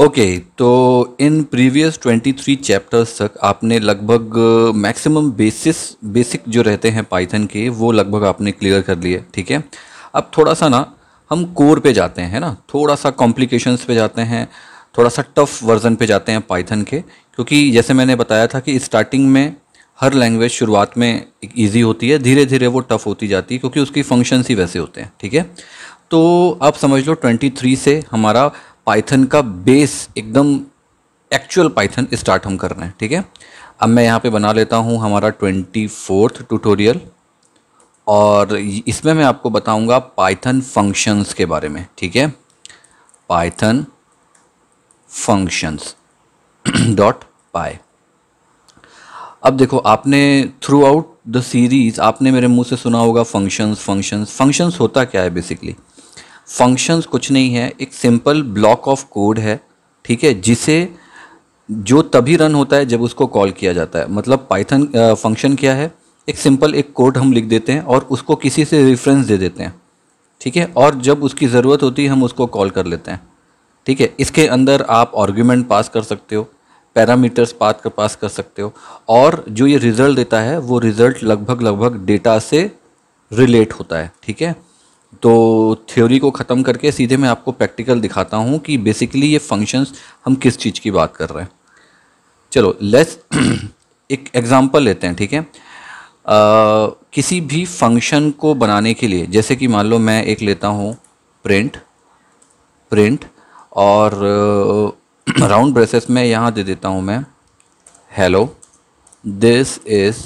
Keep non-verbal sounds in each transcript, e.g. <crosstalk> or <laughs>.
Okay okay, तो in previous 23 chapters तक आपने लगभग मैक्सिमम बेसिस बेसिक जो रहते हैं पाइथन के वो लगभग आपने क्लियर कर लिए ठीक है अब थोड़ा सा ना हम कोर पे जाते हैं ना थोड़ा सा कॉम्प्लिकेशंस पे जाते हैं थोड़ा सा टफ वर्जन पे जाते हैं पाइथन के क्योंकि जैसे मैंने बताया था कि स्टार्टिंग में हर लैंग्वेज शुरुआत में ईजी होती है धीरे धीरे वो टफ़ होती जाती है क्योंकि उसकी फंक्शंस ही वैसे होते हैं ठीक है तो आप समझ लो 23 से हमारा पाइथन का बेस एकदम एक्चुअल पाइथन स्टार्ट हम कर रहे हैं ठीक है अब मैं यहाँ पे बना लेता हूँ हमारा ट्वेंटी फोर्थ ट्यूटोरियल और इसमें मैं आपको बताऊँगा पाइथन फंक्शंस के बारे में ठीक है पाइथन फंक्शंस डॉट पाए अब देखो आपने थ्रू आउट द सीरीज़ आपने मेरे मुंह से सुना होगा फंक्शंस फंक्शंस फंक्शंस होता क्या है बेसिकली फंक्शंस कुछ नहीं है एक सिंपल ब्लॉक ऑफ कोड है ठीक है जिसे जो तभी रन होता है जब उसको कॉल किया जाता है मतलब पाइथन फंक्शन क्या है एक सिंपल एक कोड हम लिख देते हैं और उसको किसी से रेफरेंस दे देते हैं ठीक है और जब उसकी ज़रूरत होती है हम उसको कॉल कर लेते हैं ठीक है इसके अंदर आप आर्ग्यूमेंट पास कर सकते हो पैरामीटर्स पास कर पास कर सकते हो और जो ये रिज़ल्ट देता है वो रिज़ल्ट लगभग लगभग डेटा से रिलेट होता है ठीक है तो थ्योरी को ख़त्म करके सीधे मैं आपको प्रैक्टिकल दिखाता हूँ कि बेसिकली ये फंक्शंस हम किस चीज़ की बात कर रहे हैं चलो लेस <clears throat> एक एग्ज़ाम्पल लेते हैं ठीक है आ, किसी भी फंक्शन को बनाने के लिए जैसे कि मान लो मैं एक लेता हूँ प्रिंट प्रिंट और राउंड ब्रेसेस <clears throat> में यहाँ दे देता हूँ मैं hello this is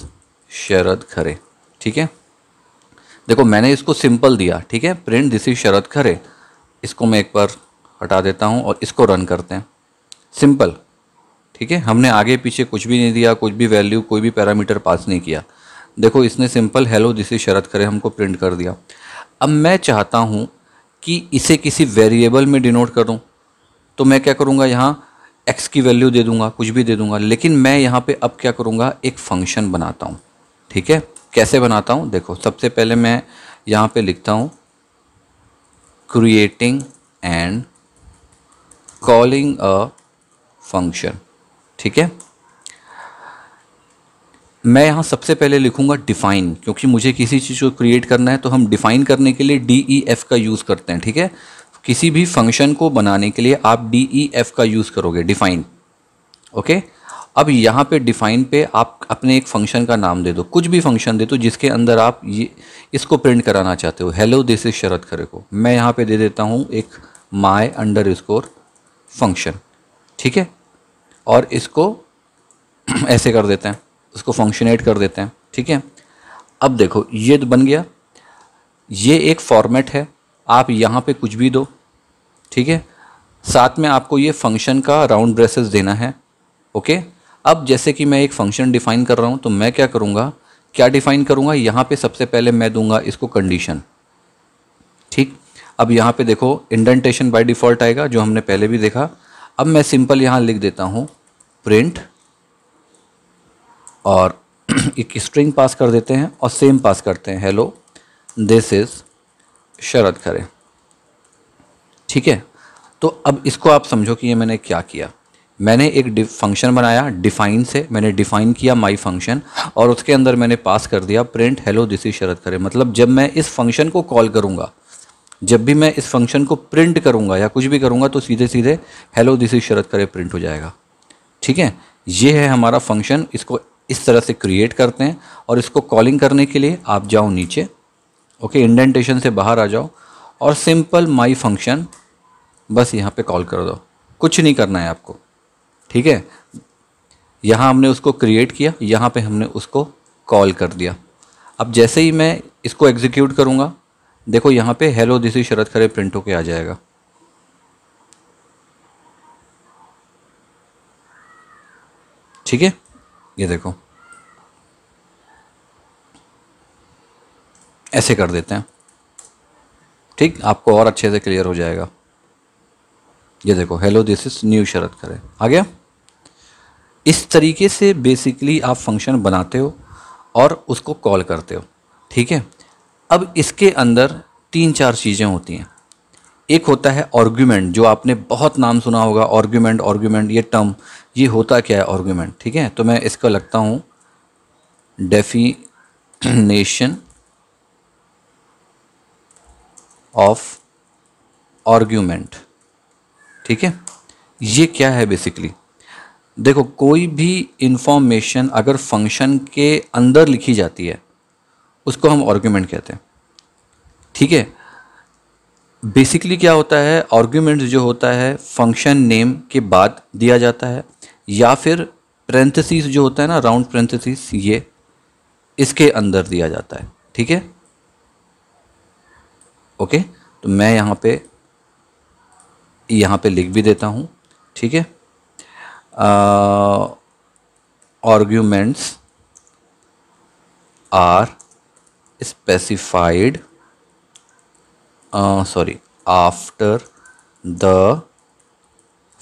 Sharad Khare ठीक है देखो मैंने इसको सिंपल दिया ठीक है print this is Sharad Khare इसको मैं एक बार हटा देता हूँ और इसको रन करते हैं सिंपल ठीक है हमने आगे पीछे कुछ भी नहीं दिया कुछ भी वैल्यू कोई भी पैरामीटर पास नहीं किया देखो इसने simple hello this is Sharad Khare हमको प्रिंट कर दिया अब मैं चाहता हूँ कि इसे किसी वेरिएबल में डिनोट करूँ तो मैं क्या करूँगा यहाँ एक्स की वैल्यू दे दूँगा कुछ भी दे दूँगा लेकिन मैं यहाँ पर अब क्या करूँगा एक फंक्शन बनाता हूँ ठीक है कैसे बनाता हूँ देखो सबसे पहले मैं यहाँ पे लिखता हूँ creating and calling a function ठीक है मैं यहाँ सबसे पहले लिखूँगा डिफ़ाइन क्योंकि मुझे किसी चीज़ को क्रिएट करना है तो हम डिफ़ाइन करने के लिए डी ई एफ़ का यूज़ करते हैं ठीक है किसी भी फंक्शन को बनाने के लिए आप डी ई एफ़ का यूज़ करोगे डिफ़ाइन ओके okay? अब यहाँ पे डिफाइन पे आप अपने एक फंक्शन का नाम दे दो कुछ भी फंक्शन दे दो जिसके अंदर आप ये इसको प्रिंट कराना चाहते हो hello this is Sharad Khare को मैं यहाँ पे दे देता हूँ एक माय अंडर स्कोर फंक्शन ठीक है और इसको <clears throat> ऐसे कर देते हैं उसको फंक्शनेट कर देते हैं ठीक है अब देखो ये तो बन गया ये एक फॉर्मेट है आप यहाँ पे कुछ भी दो ठीक है साथ में आपको ये फंक्शन का राउंड ब्रेसेस देना है ओके अब जैसे कि मैं एक फंक्शन डिफाइन कर रहा हूँ तो मैं क्या करूँगा क्या डिफाइन करूँगा यहाँ पे सबसे पहले मैं दूंगा इसको कंडीशन ठीक अब यहाँ पे देखो इंडेंटेशन बाय डिफ़ॉल्ट आएगा जो हमने पहले भी देखा अब मैं सिंपल यहाँ लिख देता हूँ प्रिंट और <clears throat> एक स्ट्रिंग पास कर देते हैं और सेम पास करते हैं hello this is Sharad Khare ठीक है तो अब इसको आप समझो कि ये मैंने क्या किया मैंने एक फंक्शन बनाया डिफाइन से मैंने डिफाइन किया माई फंक्शन और उसके अंदर मैंने पास कर दिया print hello this is Sharad Khare मतलब जब मैं इस फंक्शन को कॉल करूँगा जब भी मैं इस फंक्शन को प्रिंट करूँगा या कुछ भी करूँगा तो सीधे सीधे हेलो दिस इज शरद करे प्रिंट हो जाएगा ठीक है ये है हमारा फंक्शन इसको इस तरह से क्रिएट करते हैं और इसको कॉलिंग करने के लिए आप जाओ नीचे ओके इंडेंटेशन से बाहर आ जाओ और सिंपल माई फंक्शन बस यहाँ पे कॉल कर दो कुछ नहीं करना है आपको ठीक है यहाँ हमने उसको क्रिएट किया यहाँ पे हमने उसको कॉल कर दिया अब जैसे ही मैं इसको एग्जीक्यूट करूँगा देखो यहाँ पे hello this is Sharad Khare print होके आ जाएगा ठीक है ये देखो ऐसे कर देते हैं ठीक आपको और अच्छे से क्लियर हो जाएगा ये देखो hello this is new Sharad Khare आ गया इस तरीके से बेसिकली आप फंक्शन बनाते हो और उसको कॉल करते हो ठीक है अब इसके अंदर तीन चार चीज़ें होती हैं एक होता है ऑर्ग्यूमेंट जो आपने बहुत नाम सुना होगा ऑर्ग्यूमेंट ऑर्ग्यूमेंट ये टर्म ये होता क्या है ऑर्ग्यूमेंट ठीक है तो मैं इसका लगता हूँ डेफिनेशन ऑफ ऑर्ग्यूमेंट ठीक है ये क्या है बेसिकली देखो कोई भी इन्फॉर्मेशन अगर फंक्शन के अंदर लिखी जाती है उसको हम ऑर्ग्यूमेंट कहते हैं ठीक है बेसिकली क्या होता है आर्ग्यूमेंट जो होता है फंक्शन नेम के बाद दिया जाता है या फिर प्रेंथेसिस जो होता है ना राउंड प्रेंथेसिस ये इसके अंदर दिया जाता है ठीक है ओके तो मैं यहाँ पे यहाँ पे लिख भी देता हूँ ठीक है uh, arguments are specified uh, sorry after the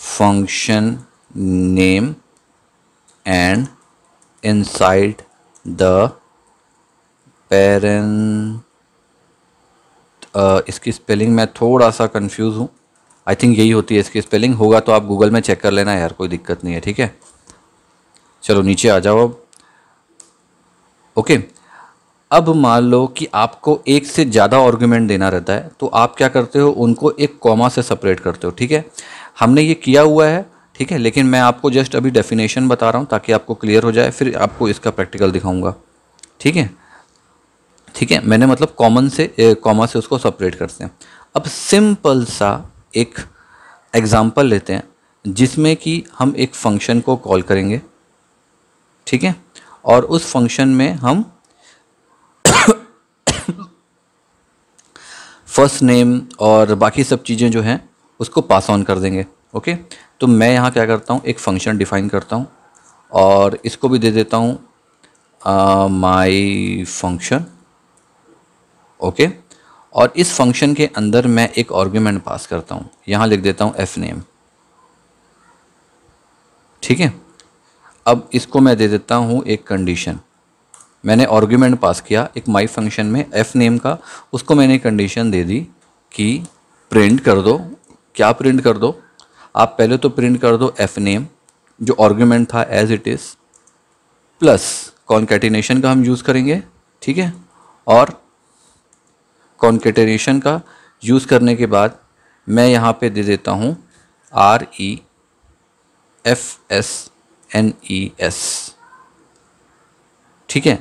function name and inside the parent uh, इसकी स्पेलिंग मैं थोड़ा सा कंफ्यूज हूँ आई थिंक यही होती है इसकी स्पेलिंग होगा तो आप गूगल में चेक कर लेना यार कोई दिक्कत नहीं है ठीक है चलो नीचे आ जाओ अब ओके अब मान लो कि आपको एक से ज़्यादा आर्ग्यूमेंट देना रहता है तो आप क्या करते हो उनको एक कॉमा से सेपरेट करते हो ठीक है हमने ये किया हुआ है ठीक है लेकिन मैं आपको जस्ट अभी डेफिनेशन बता रहा हूँ ताकि आपको क्लियर हो जाए फिर आपको इसका प्रैक्टिकल दिखाऊंगा ठीक है ठीक है मैंने मतलब कॉमन से कॉमा से उसको सेपरेट करते हैं अब सिंपल सा एक एग्ज़ाम्पल लेते हैं जिसमें कि हम एक फंक्शन को कॉल करेंगे ठीक है और उस फंक्शन में हम फर्स्ट नेम और बाकी सब चीज़ें जो हैं उसको पास ऑन कर देंगे ओके तो मैं यहाँ क्या करता हूँ एक फंक्शन डिफ़ाइन करता हूँ और इसको भी दे देता हूँ माई फंक्शन ओके और इस फंक्शन के अंदर मैं एक आर्ग्यूमेंट पास करता हूँ यहाँ लिख देता हूँ एफ नेम ठीक है अब इसको मैं दे देता हूँ एक कंडीशन मैंने आर्ग्यूमेंट पास किया एक माई फंक्शन में एफ नेम का उसको मैंने कंडीशन दे दी कि प्रिंट कर दो क्या प्रिंट कर दो आप पहले तो प्रिंट कर दो एफ नेम जो आर्ग्यूमेंट था as it is plus concatenation का हम यूज़ करेंगे ठीक है और कॉन्केटरेशन का यूज़ करने के बाद मैं यहाँ पे दे देता हूँ R E F S N E S ठीक है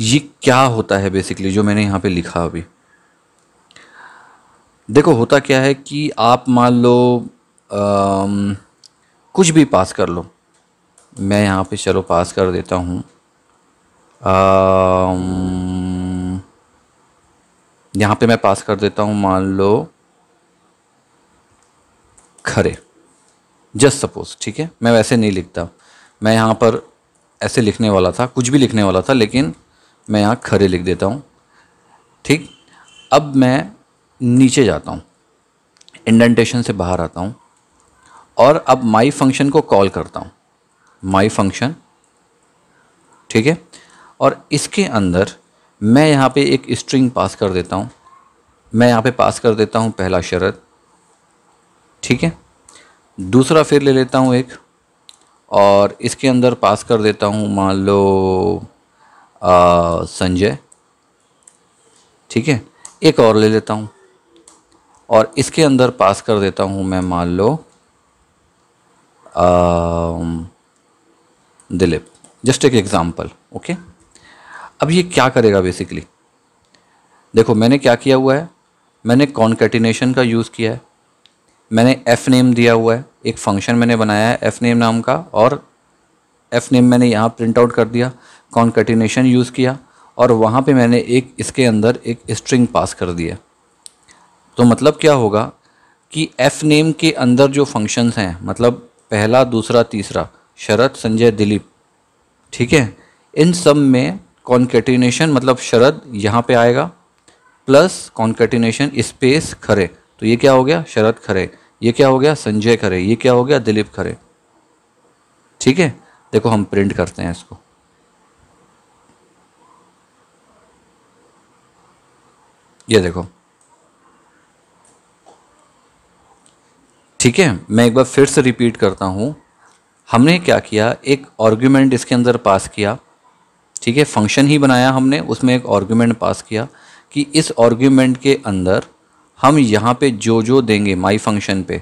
ये क्या होता है बेसिकली जो मैंने यहाँ पे लिखा अभी देखो होता क्या है कि आप मान लो आ, कुछ भी पास कर लो मैं यहाँ पे चलो पास कर देता हूँ यहाँ पे मैं पास कर देता हूँ मान लो खरे जस्ट सपोज ठीक है मैं वैसे नहीं लिखता मैं यहाँ पर ऐसे लिखने वाला था कुछ भी लिखने वाला था लेकिन मैं यहाँ खरे लिख देता हूँ ठीक अब मैं नीचे जाता हूँ इंडेंटेशन से बाहर आता हूँ और अब माई फंक्शन को कॉल करता हूँ माई फंक्शन ठीक है और इसके अंदर मैं यहाँ पे एक स्ट्रिंग पास कर देता हूँ मैं यहाँ पे पास कर देता हूँ पहला शरत ठीक है दूसरा फिर ले लेता हूँ एक और इसके अंदर पास कर देता हूँ मान लो संजय ठीक है एक और ले लेता हूँ और इसके अंदर पास कर देता हूँ मैं मान लो दिलीप जस्ट एक एग्ज़ाम्पल ओके अब ये क्या करेगा बेसिकली देखो मैंने क्या किया हुआ है मैंने कॉन्केटिनेशन का यूज़ किया है मैंने एफ़ नेम दिया हुआ है एक फंक्शन मैंने बनाया है एफ़ नेम नाम का और एफ़ नेम मैंने यहाँ प्रिंट आउट कर दिया कॉन्केटिनेशन यूज़ किया और वहाँ पे मैंने एक इसके अंदर एक स्ट्रिंग पास कर दिया तो मतलब क्या होगा कि एफ़ नेम के अंदर जो फंक्शंस हैं मतलब पहला दूसरा तीसरा शरद संजय दिलीप ठीक है इन सब में कॉन्केटिनेशन मतलब शरद यहाँ पे आएगा प्लस कॉन्केटिनेशन स्पेस खरे तो ये क्या हो गया शरद खरे ये क्या हो गया संजय खरे ये क्या हो गया दिलीप खरे ठीक है देखो हम प्रिंट करते हैं इसको ये देखो ठीक है मैं एक बार फिर से रिपीट करता हूं हमने क्या किया एक आर्ग्यूमेंट इसके अंदर पास किया ठीक है फंक्शन ही बनाया हमने उसमें एक आर्ग्यूमेंट पास किया कि इस आर्ग्यूमेंट के अंदर हम यहाँ पे जो जो देंगे माई फंक्शन पे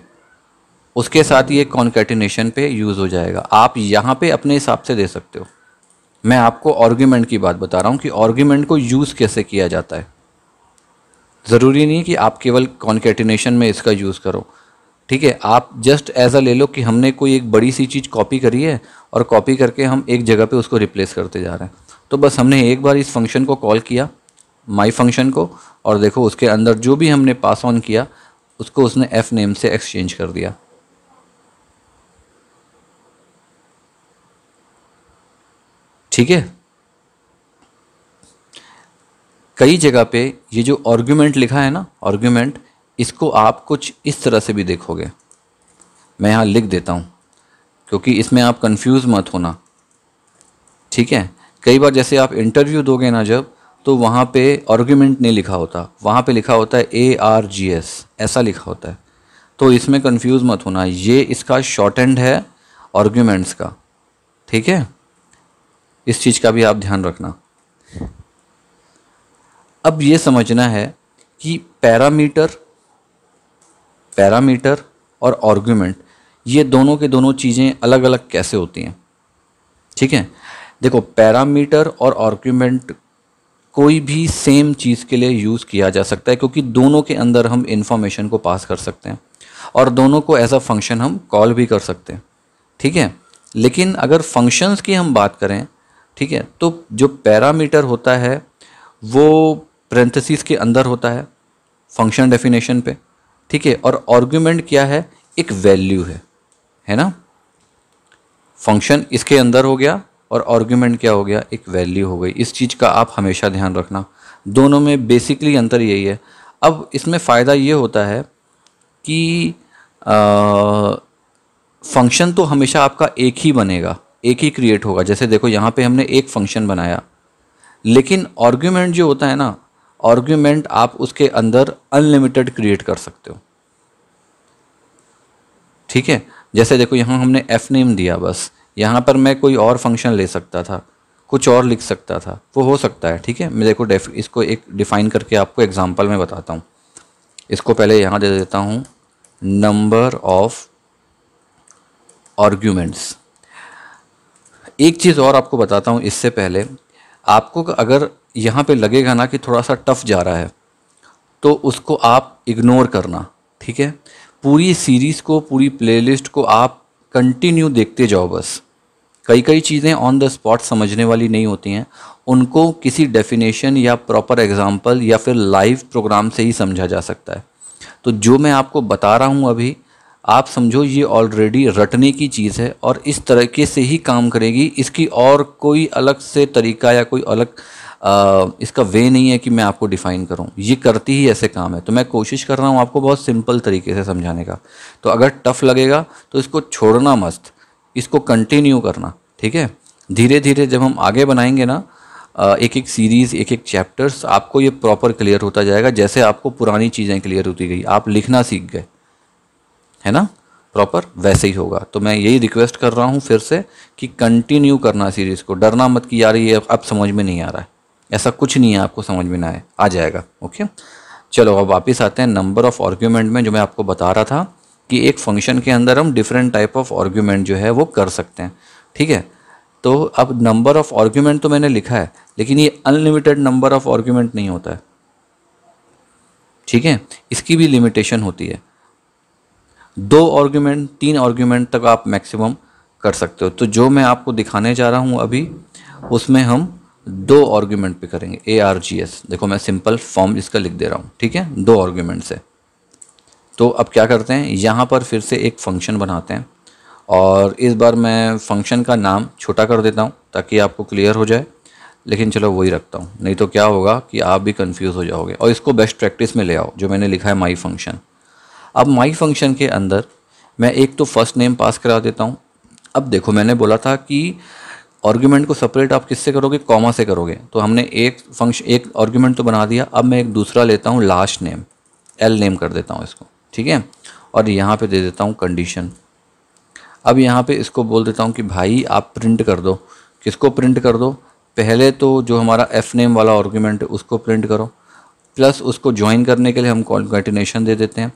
उसके साथ ये कॉन्कैटिनेशन पे यूज़ हो जाएगा आप यहाँ पे अपने हिसाब से दे सकते हो मैं आपको आर्ग्यूमेंट की बात बता रहा हूँ कि आर्ग्यूमेंट को यूज़ कैसे किया जाता है ज़रूरी नहीं कि आप केवल कॉन्केटिनेशन में इसका यूज़ करो ठीक है आप जस्ट एज अ ले लो कि हमने कोई एक बड़ी सी चीज़ कॉपी करी है और कॉपी करके हम एक जगह पे उसको रिप्लेस करते जा रहे हैं तो बस हमने एक बार इस फंक्शन को कॉल किया माई फंक्शन को और देखो उसके अंदर जो भी हमने पास ऑन किया उसको उसने एफ नेम से एक्सचेंज कर दिया ठीक है कई जगह पे ये जो आर्ग्यूमेंट लिखा है ना आर्ग्यूमेंट इसको आप कुछ इस तरह से भी देखोगे मैं यहाँ लिख देता हूँ क्योंकि इसमें आप कंफ्यूज मत होना ठीक है कई बार जैसे आप इंटरव्यू दोगे ना जब तो वहाँ पे आर्ग्यूमेंट नहीं लिखा होता वहाँ पे लिखा होता है ए आर जी एस ऐसा लिखा होता है तो इसमें कंफ्यूज मत होना ये इसका शॉर्ट एंड है आर्ग्यूमेंट्स का ठीक है इस चीज़ का भी आप ध्यान रखना अब ये समझना है कि पैरामीटर पैरामीटर और आर्ग्यूमेंट ये दोनों के दोनों चीज़ें अलग अलग कैसे होती हैं ठीक है देखो पैरामीटर और आर्ग्यूमेंट कोई भी सेम चीज़ के लिए यूज़ किया जा सकता है क्योंकि दोनों के अंदर हम इन्फॉर्मेशन को पास कर सकते हैं और दोनों को एज अ फंक्शन हम कॉल भी कर सकते हैं ठीक है लेकिन अगर फंक्शंस की हम बात करें ठीक है तो जो पैरामीटर होता है वो प्रेंथसिस के अंदर होता है फंक्शन डेफिनेशन पे ठीक है और आर्गुमेंट क्या है एक वैल्यू है है ना फंक्शन इसके अंदर हो गया और आर्ग्यूमेंट क्या हो गया एक वैल्यू हो गई इस चीज़ का आप हमेशा ध्यान रखना दोनों में बेसिकली अंतर यही है अब इसमें फ़ायदा ये होता है कि फंक्शन तो हमेशा आपका एक ही बनेगा एक ही क्रिएट होगा जैसे देखो यहाँ पे हमने एक फंक्शन बनाया लेकिन आर्ग्यूमेंट जो होता है ना आर्ग्यूमेंट आप उसके अंदर अनलिमिटेड क्रिएट कर सकते हो ठीक है जैसे देखो यहाँ हमने एफ नेम दिया बस यहाँ पर मैं कोई और फंक्शन ले सकता था कुछ और लिख सकता था वो हो सकता है ठीक है मैं देखो इसको एक डिफ़ाइन करके आपको एग्ज़ाम्पल में बताता हूँ इसको पहले यहाँ दे देता हूँ नंबर ऑफ आर्ग्यूमेंट्स एक चीज़ और आपको बताता हूँ इससे पहले आपको अगर यहाँ पे लगेगा ना कि थोड़ा सा टफ जा रहा है तो उसको आप इग्नोर करना ठीक है पूरी सीरीज़ को पूरी प्लेलिस्ट को आप कंटिन्यू देखते जाओ बस कई कई चीज़ें ऑन द स्पॉट समझने वाली नहीं होती हैं उनको किसी डेफिनेशन या प्रॉपर एग्जाम्पल या फिर लाइव प्रोग्राम से ही समझा जा सकता है तो जो मैं आपको बता रहा हूँ अभी आप समझो ये ऑलरेडी रटने की चीज़ है और इस तरीके से ही काम करेगी इसकी और कोई अलग से तरीका या कोई अलग आ, इसका वे नहीं है कि मैं आपको डिफ़ाइन करूं ये करती ही ऐसे काम है तो मैं कोशिश कर रहा हूं आपको बहुत सिंपल तरीके से समझाने का तो अगर टफ़ लगेगा तो इसको छोड़ना मस्त इसको कंटिन्यू करना ठीक है धीरे धीरे जब हम आगे बनाएंगे ना एक एक सीरीज़ एक एक चैप्टर्स आपको ये प्रॉपर क्लियर होता जाएगा जैसे आपको पुरानी चीज़ें क्लियर होती गई आप लिखना सीख गए है ना प्रॉपर वैसे ही होगा तो मैं यही रिक्वेस्ट कर रहा हूँ फिर से कि कंटिन्यू करना सीरीज़ को डरना मत कि यार ये अब समझ में नहीं आ रहा है ऐसा कुछ नहीं है आपको समझ में ना आए आ जाएगा ओके चलो अब वापस आते हैं नंबर ऑफ़ आर्ग्यूमेंट में जो मैं आपको बता रहा था कि एक फंक्शन के अंदर हम डिफरेंट टाइप ऑफ आर्ग्यूमेंट जो है वो कर सकते हैं ठीक है तो अब नंबर ऑफ आर्ग्यूमेंट तो मैंने लिखा है लेकिन ये अनलिमिटेड नंबर ऑफ आर्ग्यूमेंट नहीं होता है ठीक है इसकी भी लिमिटेशन होती है दो आर्ग्यूमेंट तीन आर्ग्यूमेंट तक आप मैक्सिमम कर सकते हो तो जो मैं आपको दिखाने जा रहा हूँ अभी उसमें हम दो आर्ग्यूमेंट पे करेंगे ए आर जी एस देखो मैं सिंपल फॉर्म इसका लिख दे रहा हूँ ठीक है दो आर्ग्यूमेंट से तो अब क्या करते हैं यहाँ पर फिर से एक फंक्शन बनाते हैं और इस बार मैं फंक्शन का नाम छोटा कर देता हूँ ताकि आपको क्लियर हो जाए लेकिन चलो वही रखता हूँ नहीं तो क्या होगा कि आप भी कंफ्यूज हो जाओगे और इसको बेस्ट प्रैक्टिस में ले आओ जो मैंने लिखा है माई फंक्शन अब माई फंक्शन के अंदर मैं एक तो फर्स्ट नेम पास करा देता हूँ अब देखो मैंने बोला था कि आर्ग्यूमेंट को सेपरेट आप किससे करोगे कॉमा से करोगे तो हमने एक फंक्शन एक आर्ग्यूमेंट तो बना दिया अब मैं एक दूसरा लेता हूँ लास्ट नेम एल नेम कर देता हूँ इसको ठीक है और यहाँ पे दे देता हूँ कंडीशन अब यहाँ पे इसको बोल देता हूँ कि भाई आप प्रिंट कर दो किसको प्रिंट कर दो पहले तो जो हमारा एफ नेम वाला आर्ग्यूमेंट है उसको प्रिंट करो प्लस उसको ज्वाइन करने के लिए हम कॉन्टिनेशन दे देते हैं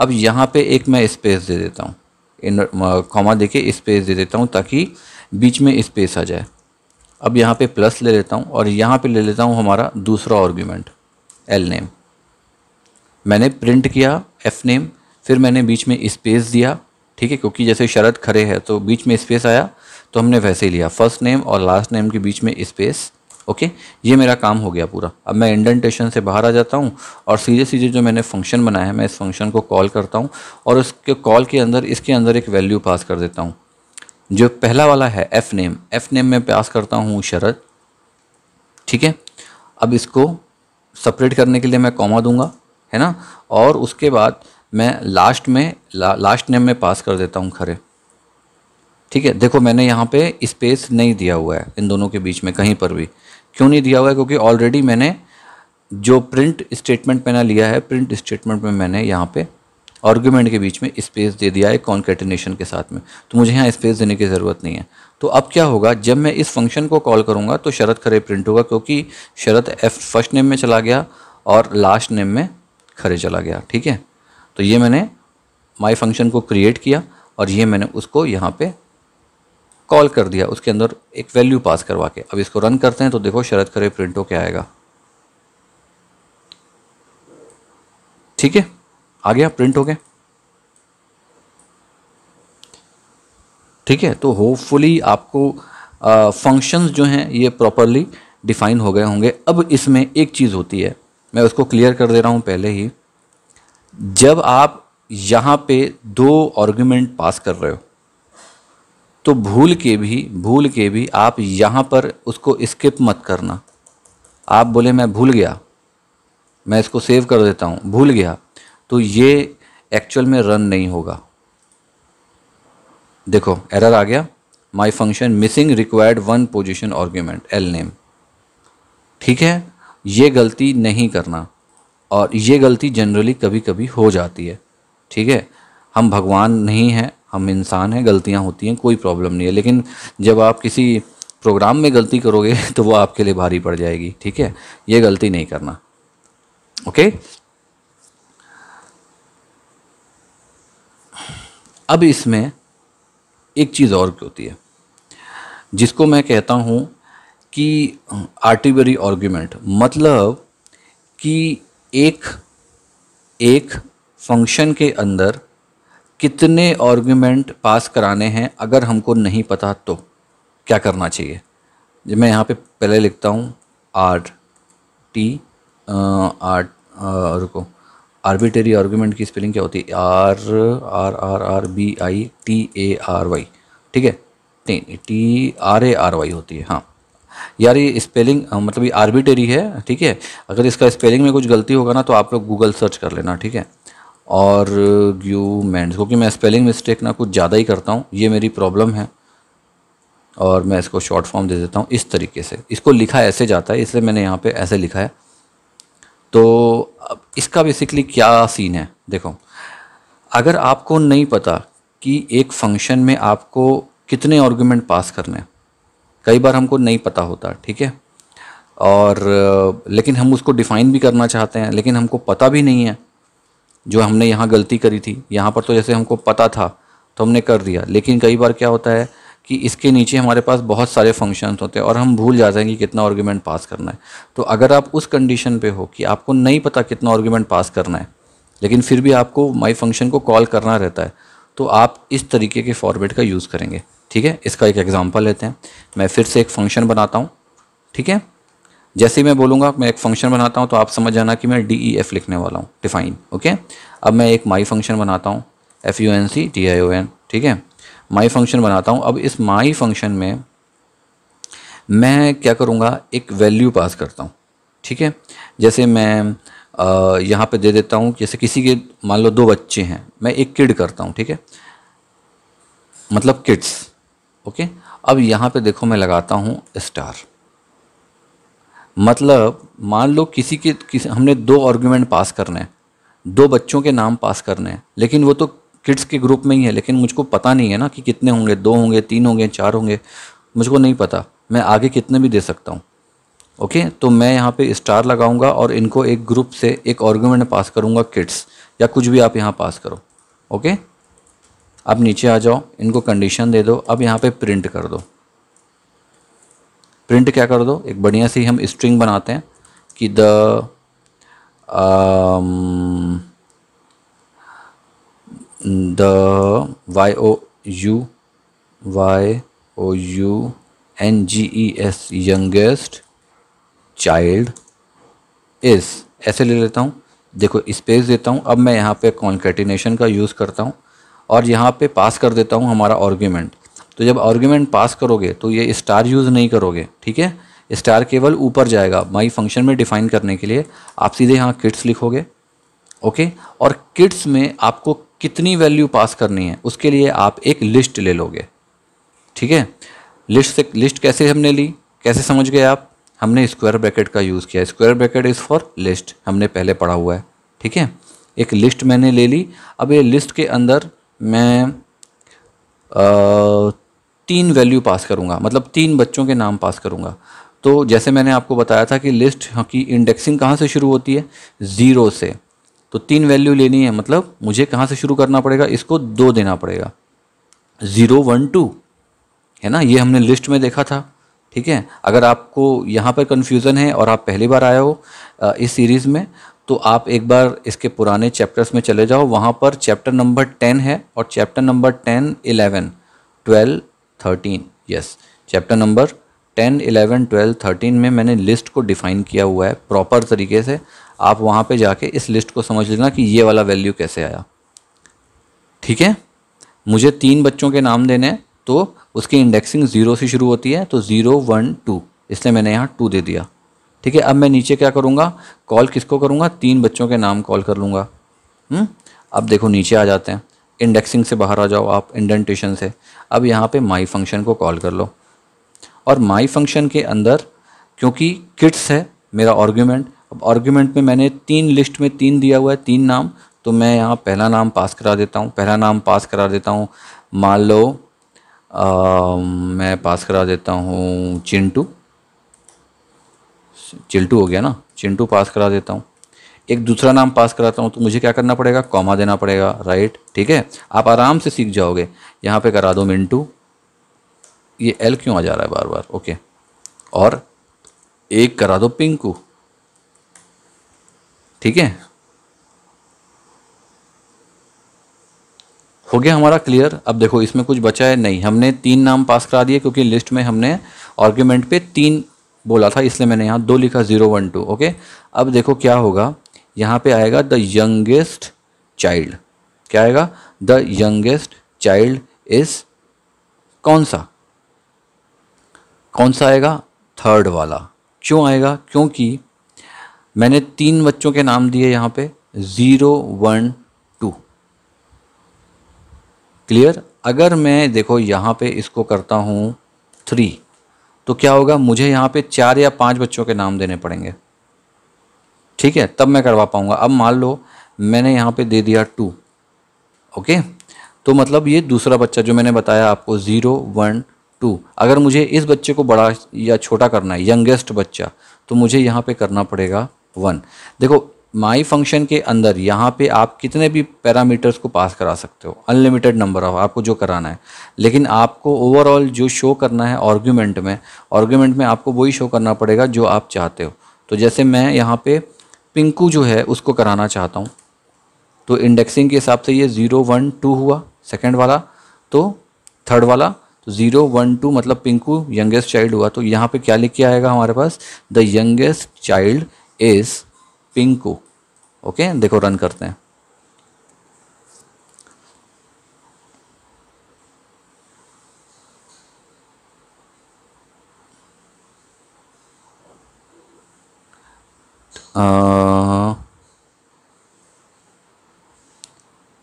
अब यहाँ पे एक मैं स्पेस दे देता हूँ इन कॉमा देके स्पेस दे देता हूँ ताकि बीच में स्पेस आ जाए अब यहाँ पे प्लस ले लेता हूँ और यहाँ पे ले लेता हूँ हमारा दूसरा आर्ग्यूमेंट एल नेम मैंने प्रिंट किया एफ नेम फिर मैंने बीच में स्पेस दिया ठीक है क्योंकि जैसे शरद खरे है तो बीच में स्पेस आया तो हमने वैसे ही लिया फर्स्ट नेम और लास्ट नेम के बीच में स्पेस ओके ये मेरा काम हो गया पूरा अब मैं इंडेंटेशन से बाहर आ जाता हूँ और सीधे सीधे जो मैंने फंक्शन बनाया है मैं इस फंक्शन को कॉल करता हूँ और उसके कॉल के अंदर इसके अंदर एक वैल्यू पास कर देता हूँ जो पहला वाला है एफ नेम एफ नेम में पास करता हूँ शरद ठीक है अब इसको सेपरेट करने के लिए मैं कॉमा दूंगा है ना और उसके बाद मैं लास्ट में ला, लास्ट नेम में पास कर देता हूँ खरे ठीक है देखो मैंने यहाँ पे स्पेस नहीं दिया हुआ है इन दोनों के बीच में कहीं पर भी क्यों नहीं दिया हुआ है क्योंकि ऑलरेडी मैंने जो प्रिंट स्टेटमेंट मैंने लिया है प्रिंट स्टेटमेंट में मैंने यहाँ पे आर्ग्यूमेंट के बीच में स्पेस दे दिया है कॉन्केटिनेशन के साथ में तो मुझे यहाँ स्पेस देने की ज़रूरत नहीं है तो अब क्या होगा जब मैं इस फंक्शन को कॉल करूँगा तो शरत खरे प्रिंट होगा क्योंकि शरत एफ फर्स्ट नेम में चला गया और लास्ट नेम में खरे चला गया ठीक है तो ये मैंने माई फंक्शन को क्रिएट किया और ये मैंने उसको यहाँ पे कॉल कर दिया उसके अंदर एक वैल्यू पास करवा के अब इसको रन करते हैं तो देखो शरद खरे प्रिंट होके आएगा ठीक है आ गया प्रिंट हो गया ठीक है तो होपफुली आपको फंक्शंस जो हैं ये प्रॉपरली डिफाइन हो गए होंगे अब इसमें एक चीज़ होती है मैं उसको क्लियर कर दे रहा हूँ पहले ही जब आप यहाँ पे दो आर्गुमेंट पास कर रहे हो तो भूल के भी भूल के भी आप यहाँ पर उसको स्किप मत करना आप बोले मैं भूल गया मैं इसको सेव कर देता हूँ भूल गया तो ये एक्चुअल में रन नहीं होगा देखो एरर आ गया my function missing required one position argument L name ठीक है ये गलती नहीं करना और ये गलती जनरली कभी कभी हो जाती है ठीक है हम भगवान नहीं हैं हम इंसान हैं गलतियाँ होती हैं कोई प्रॉब्लम नहीं है लेकिन जब आप किसी प्रोग्राम में गलती करोगे तो वो आपके लिए भारी पड़ जाएगी ठीक है ये गलती नहीं करना ओके अब इसमें एक चीज़ और होती है जिसको मैं कहता हूँ कि आर्टिबरी आर्ग्यूमेंट मतलब कि एक एक फंक्शन के अंदर कितने आर्ग्यूमेंट पास कराने हैं अगर हमको नहीं पता तो क्या करना चाहिए जब मैं यहाँ पे पहले लिखता हूँ आर टी आर रुको आर्बिटरी आर्ग्यूमेंट की स्पेलिंग क्या होती है R R R R B I T A R Y ठीक है नहीं T R A R Y होती है हाँ यार ये स्पेलिंग मतलब ये आर्बिटरी है ठीक है अगर इसका स्पेलिंग में कुछ गलती होगा ना तो आप लोग गूगल सर्च कर लेना ठीक है और ग्यूमेंट्स क्योंकि मैं स्पेलिंग मिस्टेक ना कुछ ज़्यादा ही करता हूँ ये मेरी प्रॉब्लम है और मैं इसको शॉर्ट फॉर्म दे देता हूँ इस तरीके से इसको लिखा ऐसे जाता है इसलिए मैंने यहाँ पर ऐसे लिखा है तो अब इसका बेसिकली क्या सीन है देखो अगर आपको नहीं पता कि एक फंक्शन में आपको कितने आर्गूमेंट पास करने हैं कई बार हमको नहीं पता होता ठीक है और लेकिन हम उसको डिफ़ाइन भी करना चाहते हैं लेकिन हमको पता भी नहीं है जो हमने यहाँ गलती करी थी यहाँ पर तो जैसे हमको पता था तो हमने कर दिया लेकिन कई बार क्या होता है कि इसके नीचे हमारे पास बहुत सारे फंक्शंस होते हैं और हम भूल जाते हैं कि कितना आर्ग्यूमेंट पास करना है तो अगर आप उस कंडीशन पे हो कि आपको नहीं पता कितना आर्ग्यूमेंट पास करना है लेकिन फिर भी आपको माई फंक्शन को कॉल करना रहता है तो आप इस तरीके के फॉर्मेट का यूज़ करेंगे ठीक है इसका एक एग्जाम्पल लेते हैं मैं फिर से एक फंक्शन बनाता हूँ ठीक है जैसे ही मैं बोलूँगा मैं एक फंक्शन बनाता हूँ तो आप समझ जाना कि मैं डी ई एफ लिखने वाला हूँ डिफाइन ओके अब मैं एक माई फंक्शन बनाता हूँ F U N C T I O N ठीक है माई फंक्शन बनाता हूँ अब इस माई फंक्शन में मैं क्या करूँगा एक वैल्यू पास करता हूँ ठीक है जैसे मैं यहाँ पे दे देता हूँ जैसे किसी के मान लो दो बच्चे हैं मैं एक किड करता हूँ ठीक है मतलब किड्स ओके अब यहाँ पे देखो मैं लगाता हूँ स्टार मतलब मान लो किसी के किसी हमने दो आर्ग्यूमेंट पास करने हैं दो बच्चों के नाम पास करने हैं लेकिन वो तो किड्स के ग्रुप में ही है लेकिन मुझको पता नहीं है ना कि कितने होंगे दो होंगे तीन होंगे चार होंगे मुझको नहीं पता मैं आगे कितने भी दे सकता हूँ ओके तो मैं यहाँ पे स्टार लगाऊंगा और इनको एक ग्रुप से एक आर्ग्यूमेंट पास करूँगा किड्स या कुछ भी आप यहाँ पास करो ओके अब नीचे आ जाओ इनको कंडीशन दे दो अब यहाँ पे प्रिंट कर दो प्रिंट क्या कर दो एक बढ़िया सी हम स्ट्रिंग बनाते हैं कि the the Y O U Y O U N G E S youngest child is ऐसे ले लेता हूँ देखो स्पेस देता हूँ अब मैं यहाँ पे कॉन्केटिनेशन का यूज़ करता हूँ और यहाँ पे पास कर देता हूँ हमारा आर्ग्यूमेंट तो जब आर्ग्यूमेंट पास करोगे तो ये स्टार यूज़ नहीं करोगे ठीक है स्टार केवल ऊपर जाएगा माई फंक्शन में डिफ़ाइन करने के लिए आप सीधे यहाँ किट्स लिखोगे ओके और किट्स में आपको कितनी वैल्यू पास करनी है उसके लिए आप एक लिस्ट ले लोगे ठीक है लिस्ट से लिस्ट कैसे हमने ली कैसे समझ गए आप हमने स्क्वायर ब्रैकेट का यूज़ किया square bracket is for list हमने पहले पढ़ा हुआ है ठीक है एक लिस्ट मैंने ले ली अब ये लिस्ट के अंदर मैं आ, तीन वैल्यू पास करूँगा मतलब तीन बच्चों के नाम पास करूँगा तो जैसे मैंने आपको बताया था कि लिस्ट की इंडेक्सिंग कहाँ से शुरू होती है ज़ीरो से तो तीन वैल्यू लेनी है मतलब मुझे कहाँ से शुरू करना पड़ेगा इसको दो देना पड़ेगा ज़ीरो वन टू है ना ये हमने लिस्ट में देखा था ठीक है अगर आपको यहाँ पर कन्फ्यूज़न है और आप पहली बार आए हो इस सीरीज़ में तो आप एक बार इसके पुराने चैप्टर्स में चले जाओ वहाँ पर चैप्टर नंबर टेन है और chapter number ten eleven twelve thirteen yes chapter number ten eleven twelve thirteen में मैंने लिस्ट को डिफ़ाइन किया हुआ है प्रॉपर तरीके से आप वहाँ पे जाके इस लिस्ट को समझ लेना कि ये वाला वैल्यू कैसे आया ठीक है मुझे तीन बच्चों के नाम देने हैं तो उसकी इंडेक्सिंग ज़ीरो से शुरू होती है तो ज़ीरो वन टू इसलिए मैंने यहाँ टू दे दिया ठीक है अब मैं नीचे क्या करूँगा कॉल किसको करूँगा तीन बच्चों के नाम कॉल कर लूँगा हम्म? अब देखो नीचे आ जाते हैं इंडेक्सिंग से बाहर आ जाओ आप इंडेंटेशन से अब यहाँ पे माई फंक्शन को कॉल कर लो और माई फंक्शन के अंदर क्योंकि किट्स है मेरा आर्ग्यूमेंट अब आर्ग्यूमेंट में मैंने तीन लिस्ट में तीन दिया हुआ है तीन नाम तो मैं यहाँ पहला नाम पास करा देता हूँ पहला नाम पास करा देता हूँ मान लो मैं पास करा देता हूँ चिंटू चिल्टू हो गया ना चिंटू पास करा देता हूँ एक दूसरा नाम पास कराता हूँ तो मुझे क्या करना पड़ेगा कॉमा देना पड़ेगा राइट ठीक है आप आराम से सीख जाओगे यहाँ पे करा दो मिंटू ये एल क्यों आ जा रहा है बार बार ओके और एक करा दो पिंकू ठीक है हो गया हमारा क्लियर अब देखो इसमें कुछ बचा है नहीं हमने तीन नाम पास करा दिए क्योंकि लिस्ट में हमने आर्ग्यूमेंट पे तीन बोला था इसलिए मैंने यहाँ दो लिखा ज़ीरो वन टू ओके अब देखो क्या होगा यहाँ पे आएगा द यंगेस्ट चाइल्ड क्या आएगा द यंगेस्ट चाइल्ड इज़ कौन सा कौन सा आएगा थर्ड वाला क्यों आएगा क्योंकि मैंने तीन बच्चों के नाम दिए यहाँ पे ज़ीरो वन टू क्लियर अगर मैं देखो यहाँ पे इसको करता हूँ थ्री तो क्या होगा मुझे यहाँ पे चार या पाँच बच्चों के नाम देने पड़ेंगे ठीक है तब मैं करवा पाऊँगा अब मान लो मैंने यहाँ पे दे दिया टू ओके तो मतलब ये दूसरा बच्चा जो मैंने बताया आपको ज़ीरो वन टू अगर मुझे इस बच्चे को बड़ा या छोटा करना है यंगेस्ट बच्चा तो मुझे यहाँ पर करना पड़ेगा वन देखो माई फंक्शन के अंदर यहाँ पे आप कितने भी पैरामीटर्स को पास करा सकते हो अनलिमिटेड नंबर ऑफ आपको जो कराना है लेकिन आपको ओवरऑल जो शो करना है आर्ग्यूमेंट में आर्ग्यूमेंट में आपको वही शो करना पड़ेगा जो आप चाहते हो तो जैसे मैं यहाँ पे पिंकू जो है उसको कराना चाहता हूँ तो इंडेक्सिंग के हिसाब से ये ज़ीरो वन टू हुआ सेकेंड वाला तो थर्ड वाला तो ज़ीरो वन टू मतलब पिंकू यंगेस्ट चाइल्ड हुआ तो यहाँ पे क्या लिख के आएगा हमारे पास the youngest child is Pinku okay देखो रन करते हैं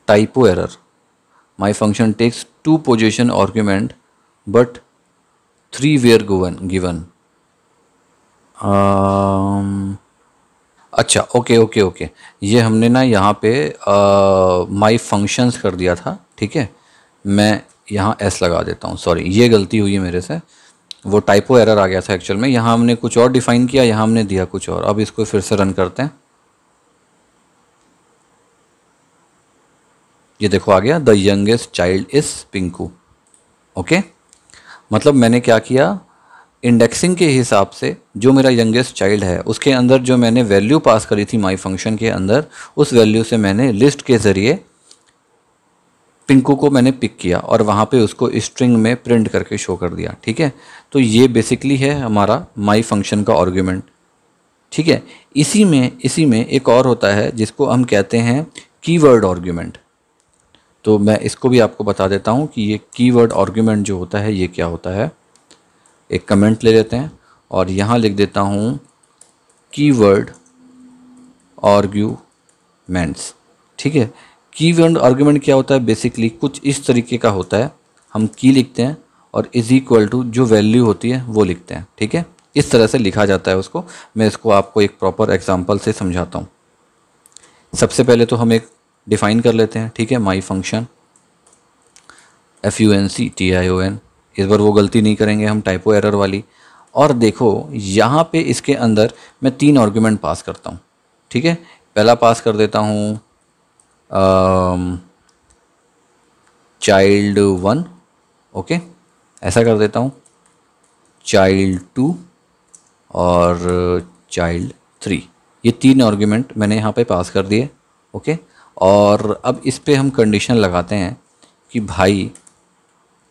typo error my function takes two position argument but three were given given अच्छा ओके ओके ओके ये हमने ना यहाँ पे माई फंक्शंस कर दिया था ठीक है मैं यहाँ एस लगा देता हूँ सॉरी ये गलती हुई है मेरे से वो टाइपो एरर आ गया था एक्चुअल में यहाँ हमने कुछ और डिफ़ाइन किया यहाँ हमने दिया कुछ और अब इसको फिर से रन करते हैं ये देखो आ गया the youngest child is Pinku okay मतलब मैंने क्या किया इंडेक्सिंग के हिसाब से जो मेरा यंगेस्ट चाइल्ड है उसके अंदर जो मैंने वैल्यू पास करी थी माई फंक्शन के अंदर उस वैल्यू से मैंने लिस्ट के ज़रिए पिंकू को मैंने पिक किया और वहाँ पे उसको स्ट्रिंग में प्रिंट करके शो कर दिया ठीक है तो ये बेसिकली है हमारा माई फंक्शन का आर्ग्यूमेंट ठीक है इसी में इसी में एक और होता है जिसको हम कहते हैं कीवर्ड आर्ग्यूमेंट तो मैं इसको भी आपको बता देता हूँ कि ये कीवर्ड आर्ग्यूमेंट जो होता है ये क्या होता है एक कमेंट ले लेते हैं और यहाँ लिख देता हूँ कीवर्ड आर्ग्यूमेंट्स ठीक है कीवर्ड आर्ग्यूमेंट क्या होता है बेसिकली कुछ इस तरीके का होता है हम की लिखते हैं और इज़ इक्वल टू जो वैल्यू होती है वो लिखते हैं ठीक है इस तरह से लिखा जाता है उसको मैं इसको आपको एक प्रॉपर एग्जाम्पल से समझाता हूँ सबसे पहले तो हम एक डिफ़ाइन कर लेते हैं ठीक है my function F U N C T I O N इस बार वो गलती नहीं करेंगे हम टाइपो एरर वाली और देखो यहाँ पे इसके अंदर मैं तीन आर्ग्यूमेंट पास करता हूँ ठीक है पहला पास कर देता हूँ चाइल्ड वन ओके ऐसा कर देता हूँ चाइल्ड टू और चाइल्ड थ्री ये तीन आर्ग्यूमेंट मैंने यहाँ पे पास कर दिए ओके और अब इस पर हम कंडीशन लगाते हैं कि भाई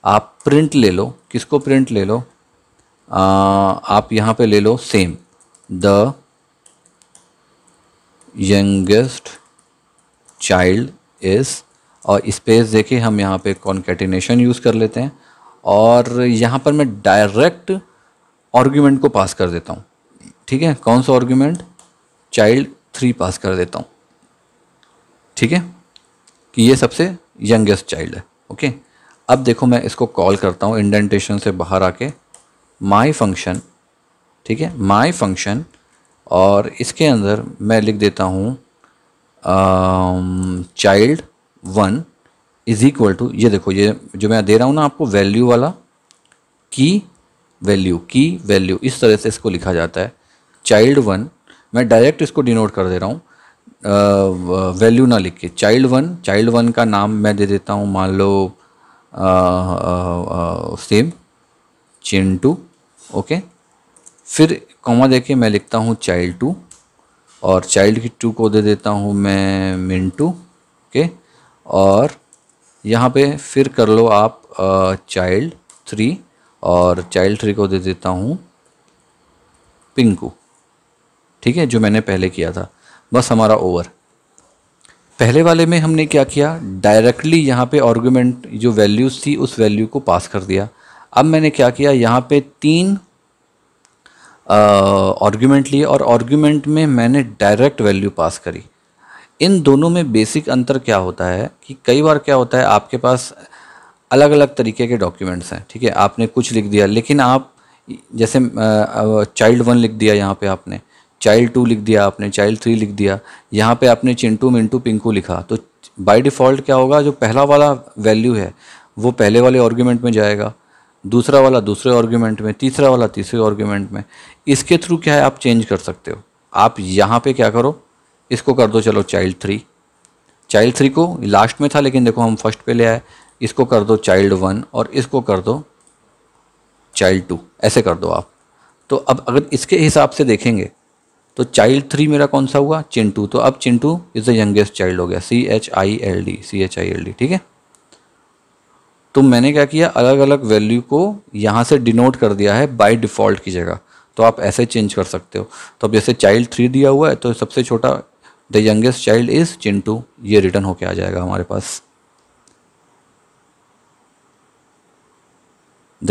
आप प्रिंट ले लो किसको प्रिंट ले लो आ, आप यहाँ पे ले लो same the youngest child is और स्पेस देखे हम यहाँ पे कॉन्केटिनेशन यूज़ कर लेते हैं और यहाँ पर मैं डायरेक्ट आर्गुमेंट को पास कर देता हूँ ठीक है कौन सा आर्गुमेंट चाइल्ड थ्री पास कर देता हूँ ठीक है कि ये सबसे यंगेस्ट चाइल्ड है ओके अब देखो मैं इसको कॉल करता हूँ इंडेंटेशन से बाहर आके माई फंक्शन ठीक है माई फंक्शन और इसके अंदर मैं लिख देता हूँ child one is equal to ये देखो ये जो मैं दे रहा हूँ ना आपको वैल्यू वाला की वैल्यू की वैल्यू इस तरह से इसको लिखा जाता है चाइल्ड वन मैं डायरेक्ट इसको डिनोट कर दे रहा हूँ वैल्यू uh, ना लिख के चाइल्ड वन चाइल्ड वन का नाम मैं दे देता हूँ मान लो सेम चेन टू ओके फिर कॉमा देखे मैं लिखता हूँ चाइल्ड टू और चाइल्ड की टू को दे देता हूँ मैं मिन टू ओके और यहाँ पे फिर कर लो आप चाइल्ड uh, थ्री और चाइल्ड थ्री को दे देता हूँ पिंकू ठीक है जो मैंने पहले किया था बस हमारा ओवर पहले वाले में हमने क्या किया डायरेक्टली यहाँ पे आर्गूमेंट जो वैल्यूज़ थी उस वैल्यू को पास कर दिया अब मैंने क्या किया यहाँ पे तीन आर्गूमेंट लिए और आर्गूमेंट में मैंने डायरेक्ट वैल्यू पास करी इन दोनों में बेसिक अंतर क्या होता है कि कई बार क्या होता है आपके पास अलग अलग तरीके के डॉक्यूमेंट्स हैं ठीक है आपने कुछ लिख दिया लेकिन आप जैसे चाइल्ड वन लिख दिया यहाँ पे आपने चाइल्ड टू लिख दिया आपने चाइल्ड थ्री लिख दिया यहाँ पे आपने चिंटू मिंटू पिंकू लिखा तो बाय डिफ़ॉल्ट क्या होगा जो पहला वाला वैल्यू है वो पहले वाले आर्ग्यूमेंट में जाएगा दूसरा वाला दूसरे आर्ग्यूमेंट में तीसरा वाला तीसरे आर्ग्यूमेंट में इसके थ्रू क्या है आप चेंज कर सकते हो आप यहाँ पर क्या करो इसको कर दो चलो चाइल्ड थ्री चाइल्ड थ्री को लास्ट में था लेकिन देखो हम फर्स्ट पे ले आए इसको कर दो चाइल्ड वन और इसको कर दो चाइल्ड टू ऐसे कर दो आप तो अब अगर इसके हिसाब से देखेंगे तो चाइल्ड थ्री मेरा कौन सा हुआ चिंटू तो अब Chintu is the youngest child हो गया C H I L D C H I L D ठीक है तो मैंने क्या किया अलग अलग वैल्यू को यहाँ से डिनोट कर दिया है बाय डिफ़ॉल्ट की जगह तो आप ऐसे चेंज कर सकते हो तो अब जैसे चाइल्ड थ्री दिया हुआ है तो सबसे छोटा the youngest child is Chintu ये रिटर्न होके आ जाएगा हमारे पास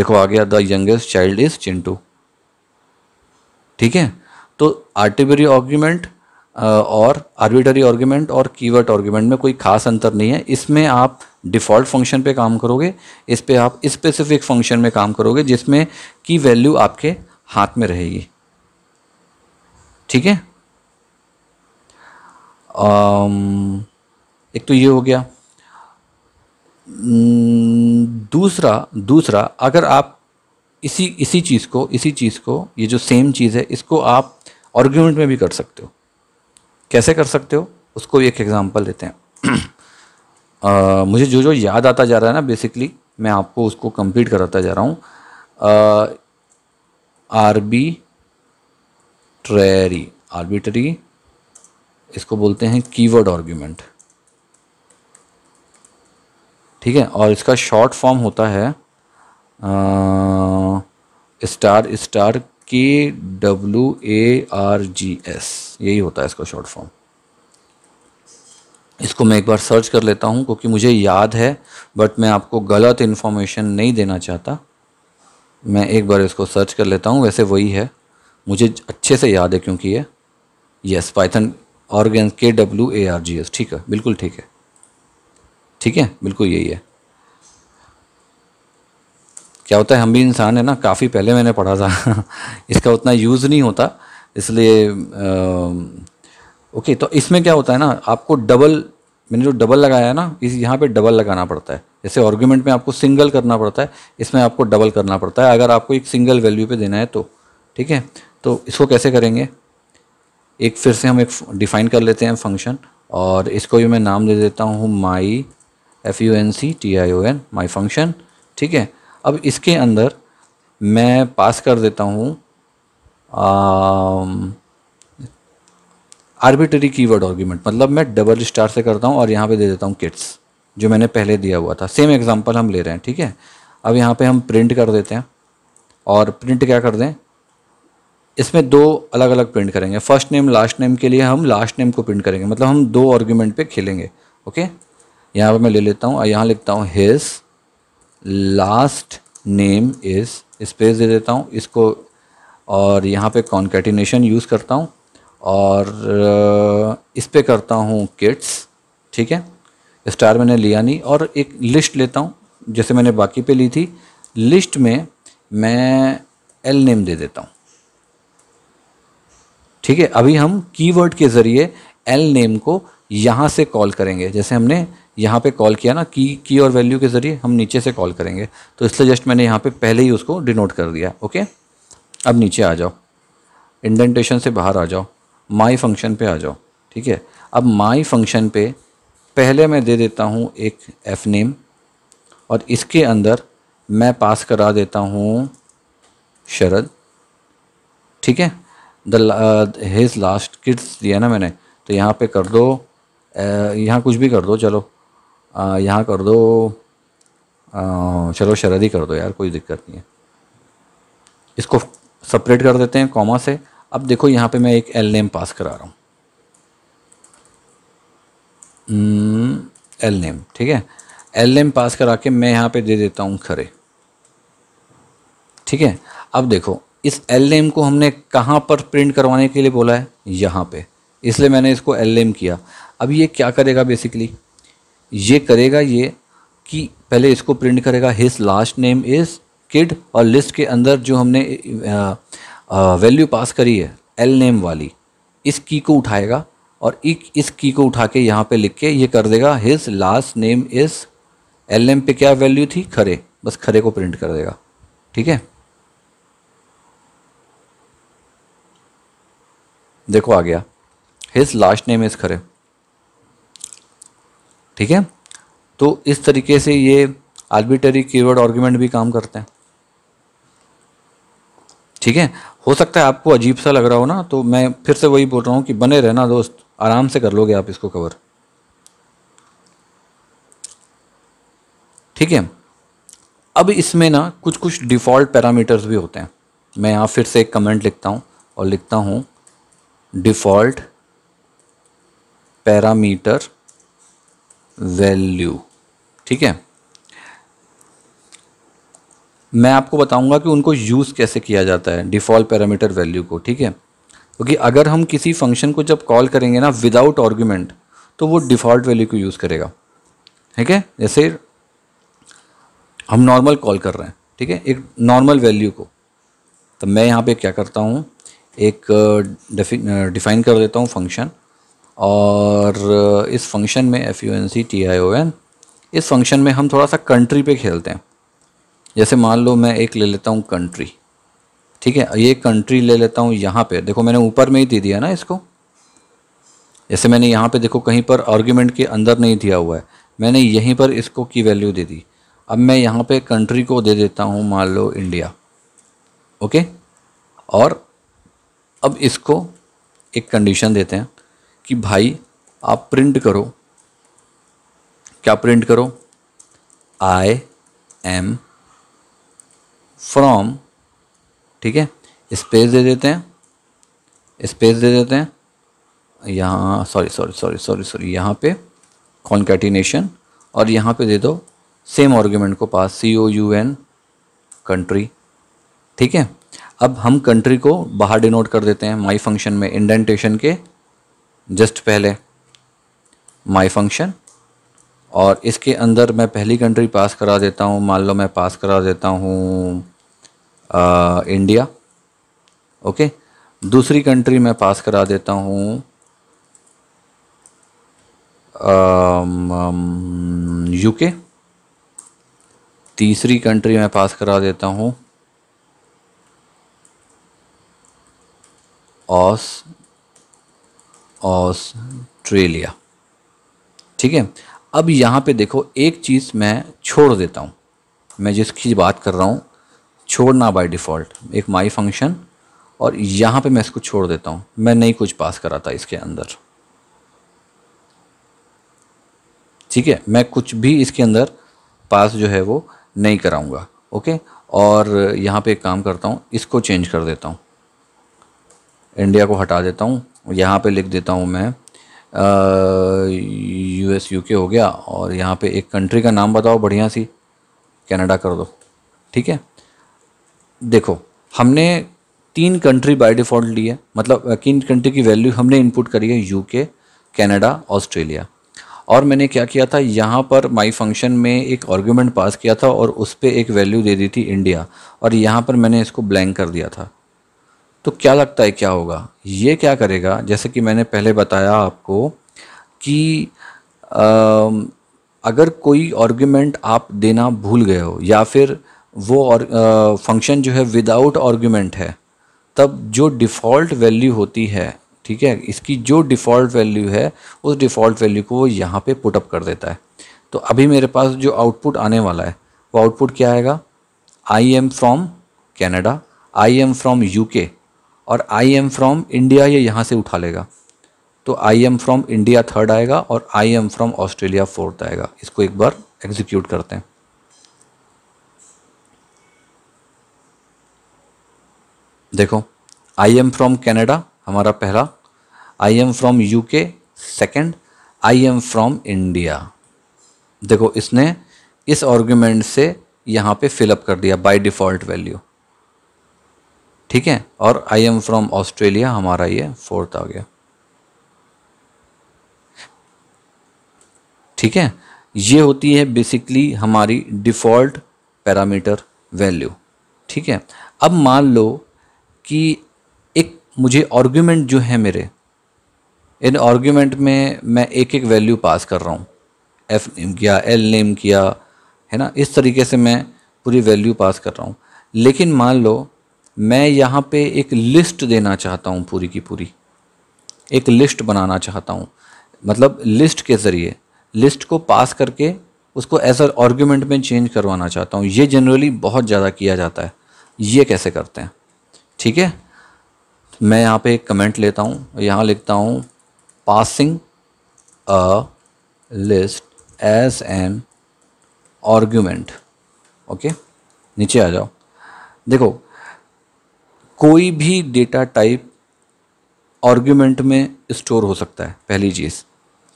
देखो आ गया the youngest child is Chintu ठीक है आर्टिबरी ऑर्ग्यूमेंट और आर्बिटरी ऑर्ग्यूमेंट और कीवर्ट ऑर्ग्यूमेंट में कोई खास अंतर नहीं है इसमें आप डिफ़ॉल्ट फंक्शन पे काम करोगे इस पर आप स्पेसिफिक फंक्शन में काम करोगे जिसमें की वैल्यू आपके हाथ में रहेगी ठीक है um, एक तो ये हो गया hmm, दूसरा दूसरा अगर आप इसी इसी चीज़ को इसी चीज़ को ये जो सेम चीज़ है इसको आप आर्ग्यूमेंट में भी कर सकते हो कैसे कर सकते हो उसको भी एक एग्जाम्पल देते हैं आ, <clears throat> मुझे जो जो याद आता जा रहा है ना बेसिकली मैं आपको उसको कंप्लीट कराता जा रहा हूँ आरबी ट्रेरी आर्बिटरी इसको बोलते हैं कीवर्ड आर्ग्यूमेंट ठीक है और इसका शॉर्ट फॉर्म होता है आ, स्टार स्टार के W A R G S यही होता है इसका शॉर्ट फॉर्म इसको मैं एक बार सर्च कर लेता हूँ क्योंकि मुझे याद है बट मैं आपको गलत इन्फॉर्मेशन नहीं देना चाहता मैं एक बार इसको सर्च कर लेता हूँ वैसे वही है मुझे अच्छे से याद है क्योंकि ये यस पाइथन ऑर्गेन K W A R G S ठीक है बिल्कुल ठीक है ठीक है बिल्कुल यही है क्या होता है हम भी इंसान है ना काफ़ी पहले मैंने पढ़ा था <laughs> इसका उतना यूज़ नहीं होता इसलिए ओके तो इसमें क्या होता है ना आपको डबल मैंने जो डबल लगाया है ना इस यहाँ पे डबल लगाना पड़ता है जैसे आर्ग्यूमेंट में आपको सिंगल करना पड़ता है इसमें आपको डबल करना पड़ता है अगर आपको एक सिंगल वैल्यू पे देना है तो ठीक है तो इसको कैसे करेंगे एक फिर से हम एक डिफ़ाइन कर लेते हैं फंक्शन और इसको भी मैं नाम दे देता हूँ my F U N C T I O N my function ठीक है अब इसके अंदर मैं पास कर देता हूँ आर्बिटरी कीवर्ड आर्ग्यूमेंट मतलब मैं डबल स्टार से करता हूँ और यहाँ पे दे देता हूँ किट्स जो मैंने पहले दिया हुआ था सेम एग्जांपल हम ले रहे हैं ठीक है अब यहाँ पे हम प्रिंट कर देते हैं और प्रिंट क्या कर दें इसमें दो अलग अलग प्रिंट करेंगे फर्स्ट नेम लास्ट नेम के लिए हम लास्ट नेम को प्रिंट करेंगे मतलब हम दो आर्ग्यूमेंट पे खेलेंगे ओके यहाँ पर मैं ले लेता हूँ यहाँ लिखता हूँ his last name is space दे देता हूँ इसको और यहाँ पे कॉन्केटिनेशन यूज़ करता हूँ और इस पर करता हूँ किट्स ठीक है स्टार मैंने लिया नहीं और एक लिस्ट लेता हूँ जैसे मैंने बाकी पे ली थी लिस्ट में मैं एल नेम दे देता हूँ ठीक है अभी हम कीवर्ड के ज़रिए एल नेम को यहाँ से कॉल करेंगे जैसे हमने यहाँ पे कॉल किया ना की की और वैल्यू के ज़रिए हम नीचे से कॉल करेंगे तो इसलिए जस्ट मैंने यहाँ पे पहले ही उसको डिनोट कर दिया ओके अब नीचे आ जाओ इंडेंटेशन से बाहर आ जाओ माई फंक्शन पे आ जाओ ठीक है अब माई फंक्शन पे पहले मैं दे देता हूँ एक एफ नेम और इसके अंदर मैं पास करा देता हूँ शरद ठीक है द हिज लास्ट किड्स दिया ना मैंने तो यहाँ पे कर दो यहाँ कुछ भी कर दो चलो यहाँ कर दो आ, चलो शरद ही कर दो यार कोई दिक्कत नहीं है इसको सेपरेट कर देते हैं कॉमा से अब देखो यहाँ पे मैं एक एल नेम पास करा रहा हूँ एल hmm, नेम ठीक है एल नेम पास करा के मैं यहाँ पे दे देता हूँ खरे ठीक है अब देखो इस एल नेम को हमने कहाँ पर प्रिंट करवाने के लिए बोला है यहाँ पे इसलिए मैंने इसको एल नेम किया अब ये क्या करेगा बेसिकली ये करेगा ये कि पहले इसको प्रिंट करेगा his last name is kid और लिस्ट के अंदर जो हमने वैल्यू पास करी है एल नेम वाली इस की को उठाएगा और एक इस की को उठा के यहाँ पे लिख के ये कर देगा his last name is L name पे क्या वैल्यू थी खरे बस खरे को प्रिंट कर देगा ठीक है देखो आ गया his last name is Khare ठीक है तो इस तरीके से ये आर्बिटरी कीवर्ड आर्ग्यूमेंट भी काम करते हैं ठीक है हो सकता है आपको अजीब सा लग रहा हो ना तो मैं फिर से वही बोल रहा हूँ कि बने रहना दोस्त आराम से कर लोगे आप इसको कवर ठीक है अब इसमें ना कुछ कुछ डिफ़ॉल्ट पैरामीटर्स भी होते हैं मैं यहाँ फिर से एक कमेंट लिखता हूँ और लिखता हूँ डिफ़ॉल्ट पैरामीटर वैल्यू ठीक है मैं आपको बताऊंगा कि उनको यूज़ कैसे किया जाता है डिफ़ॉल्ट पैरामीटर वैल्यू को ठीक है क्योंकि तो अगर हम किसी फंक्शन को जब कॉल करेंगे ना विदाउट आर्गुमेंट तो वो डिफ़ॉल्ट वैल्यू को यूज़ करेगा ठीक है जैसे हम नॉर्मल कॉल कर रहे हैं ठीक है एक नॉर्मल वैल्यू को तो मैं यहाँ पे क्या करता हूँ एक डिफाइन कर देता हूँ फंक्शन और इस फंक्शन में F U N C T I O N इस फंक्शन में हम थोड़ा सा कंट्री पे खेलते हैं जैसे मान लो मैं एक ले लेता हूँ कंट्री ठीक है ये कंट्री ले लेता हूँ यहाँ पे देखो मैंने ऊपर में ही दे दिया ना इसको जैसे मैंने यहाँ पे देखो कहीं पर आर्ग्यूमेंट के अंदर नहीं दिया हुआ है मैंने यहीं पर इसको की वैल्यू दे दी अब मैं यहाँ पे कंट्री को दे देता हूँ मान लो इंडिया ओके और अब इसको एक कंडीशन देते हैं कि भाई आप प्रिंट करो क्या प्रिंट करो आई एम फ्रॉम ठीक है स्पेस दे देते हैं स्पेस दे देते हैं यहाँ sorry sorry sorry sorry sorry यहाँ पे कॉन्केटिनेशन और यहाँ पे दे दो सेम आर्ग्यूमेंट को pass C O U N country ठीक है अब हम कंट्री को बाहर डिनोट कर देते हैं माई फंक्शन में इंडेंटेशन के जस्ट पहले माई फंक्शन और इसके अंदर मैं पहली कंट्री पास करा देता हूँ मान लो मैं पास करा देता हूँ इंडिया ओके दूसरी कंट्री मैं पास करा देता हूँ यूके तीसरी कंट्री मैं पास करा देता हूँ ऑस्ट्रेलिया ठीक है अब यहाँ पे देखो एक चीज़ मैं छोड़ देता हूँ मैं जिसकी बात कर रहा हूँ छोड़ना बाय डिफ़ॉल्ट एक माई फंक्शन और यहाँ पे मैं इसको छोड़ देता हूँ मैं नहीं कुछ पास कराता इसके अंदर ठीक है मैं कुछ भी इसके अंदर पास जो है वो नहीं कराऊंगा ओके और यहाँ पे एक काम करता हूँ इसको चेंज कर देता हूँ इंडिया को हटा देता हूँ यहाँ पे लिख देता हूँ मैं यू एस यू के हो गया और यहाँ पे एक कंट्री का नाम बताओ बढ़िया सी कनाडा कर दो ठीक है देखो हमने तीन कंट्री बाय डिफ़ॉल्ट ली है मतलब तीन कंट्री की वैल्यू हमने इनपुट करी है यू के कैनेडा ऑस्ट्रेलिया और मैंने क्या किया था यहाँ पर माई फंक्शन में एक आर्ग्यूमेंट पास किया था और उस पर एक वैल्यू दे दी थी इंडिया और यहाँ पर मैंने इसको ब्लैंक कर दिया था तो क्या लगता है क्या होगा ये क्या करेगा जैसे कि मैंने पहले बताया आपको कि आ, अगर कोई आर्गुमेंट आप देना भूल गए हो या फिर वो और फंक्शन जो है विदाउट आर्गुमेंट है तब जो डिफ़ॉल्ट वैल्यू होती है ठीक है इसकी जो डिफ़ॉल्ट वैल्यू है उस डिफ़ॉल्ट वैल्यू को वो यहाँ पे पुटअप कर देता है तो अभी मेरे पास जो आउटपुट आने वाला है वो आउटपुट क्या आएगा I am from Canada I am from U K और आई एम फ्रॉम इंडिया ये यहाँ से उठा लेगा तो I am from India third आएगा और I am from Australia fourth आएगा इसको एक बार एग्जीक्यूट करते हैं देखो आई एम फ्रॉम कैनेडा हमारा पहला I am from UK second I am from India देखो इसने इस आर्ग्यूमेंट से यहाँ पे फिलअप कर दिया बाय डिफ़ॉल्ट वैल्यू ठीक है और आई एम फ्रॉम ऑस्ट्रेलिया हमारा ये फोर्थ आ गया ठीक है ये होती है बेसिकली हमारी डिफ़ॉल्ट पैरामीटर वैल्यू ठीक है अब मान लो कि एक मुझे आर्गुमेंट जो है मेरे इन आर्गुमेंट में मैं एक एक वैल्यू पास कर रहा हूँ एफ नेम किया एल नेम किया है ना इस तरीके से मैं पूरी वैल्यू पास कर रहा हूँ लेकिन मान लो मैं यहाँ पे एक लिस्ट देना चाहता हूँ पूरी की पूरी एक लिस्ट बनाना चाहता हूँ मतलब लिस्ट के ज़रिए लिस्ट को पास करके उसको एज अ आर्ग्यूमेंट में चेंज करवाना चाहता हूँ ये जनरली बहुत ज़्यादा किया जाता है ये कैसे करते हैं ठीक है मैं यहाँ पे एक कमेंट लेता हूँ यहाँ लिखता हूँ passing a list as an argument okay नीचे आ जाओ देखो कोई भी डेटा टाइप आर्गुमेंट में स्टोर हो सकता है पहली चीज़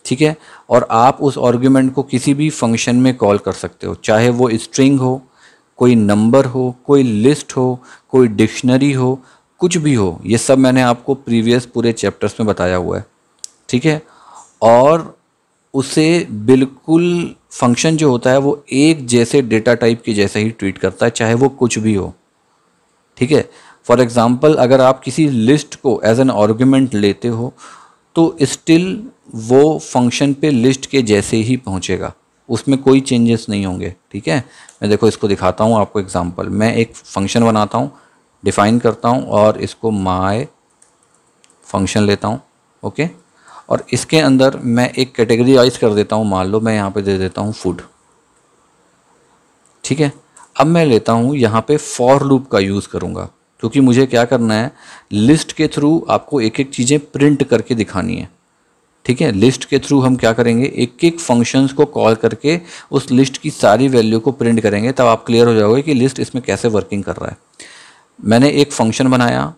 ठीक है और आप उस आर्गुमेंट को किसी भी फंक्शन में कॉल कर सकते हो चाहे वो स्ट्रिंग हो कोई नंबर हो कोई लिस्ट हो कोई डिक्शनरी हो कुछ भी हो ये सब मैंने आपको प्रीवियस पूरे चैप्टर्स में बताया हुआ है ठीक है और उसे बिल्कुल फंक्शन जो होता है वो एक जैसे डेटा टाइप के जैसे ही ट्रीट करता है चाहे वो कुछ भी हो ठीक है फॉर एग्ज़ाम्पल अगर आप किसी लिस्ट को एज एन आर्ग्यूमेंट लेते हो तो स्टिल वो फंक्शन पे लिस्ट के जैसे ही पहुँचेगा उसमें कोई चेंजेस नहीं होंगे ठीक है मैं देखो इसको दिखाता हूँ आपको एग्ज़ाम्पल मैं एक फंक्शन बनाता हूँ डिफ़ाइन करता हूँ और इसको माय फंक्शन लेता हूँ ओके और इसके अंदर मैं एक कैटेगरी वाइज कर देता हूँ मान लो मैं यहाँ पे दे देता हूँ फूड ठीक है अब मैं लेता हूँ यहाँ पे फॉर लूप का यूज़ करूँगा क्योंकि मुझे क्या करना है लिस्ट के थ्रू आपको एक एक चीज़ें प्रिंट करके दिखानी है ठीक है लिस्ट के थ्रू हम क्या करेंगे एक एक फंक्शंस को कॉल करके उस लिस्ट की सारी वैल्यू को प्रिंट करेंगे तब आप क्लियर हो जाओगे कि लिस्ट इसमें कैसे वर्किंग कर रहा है मैंने एक फंक्शन बनाया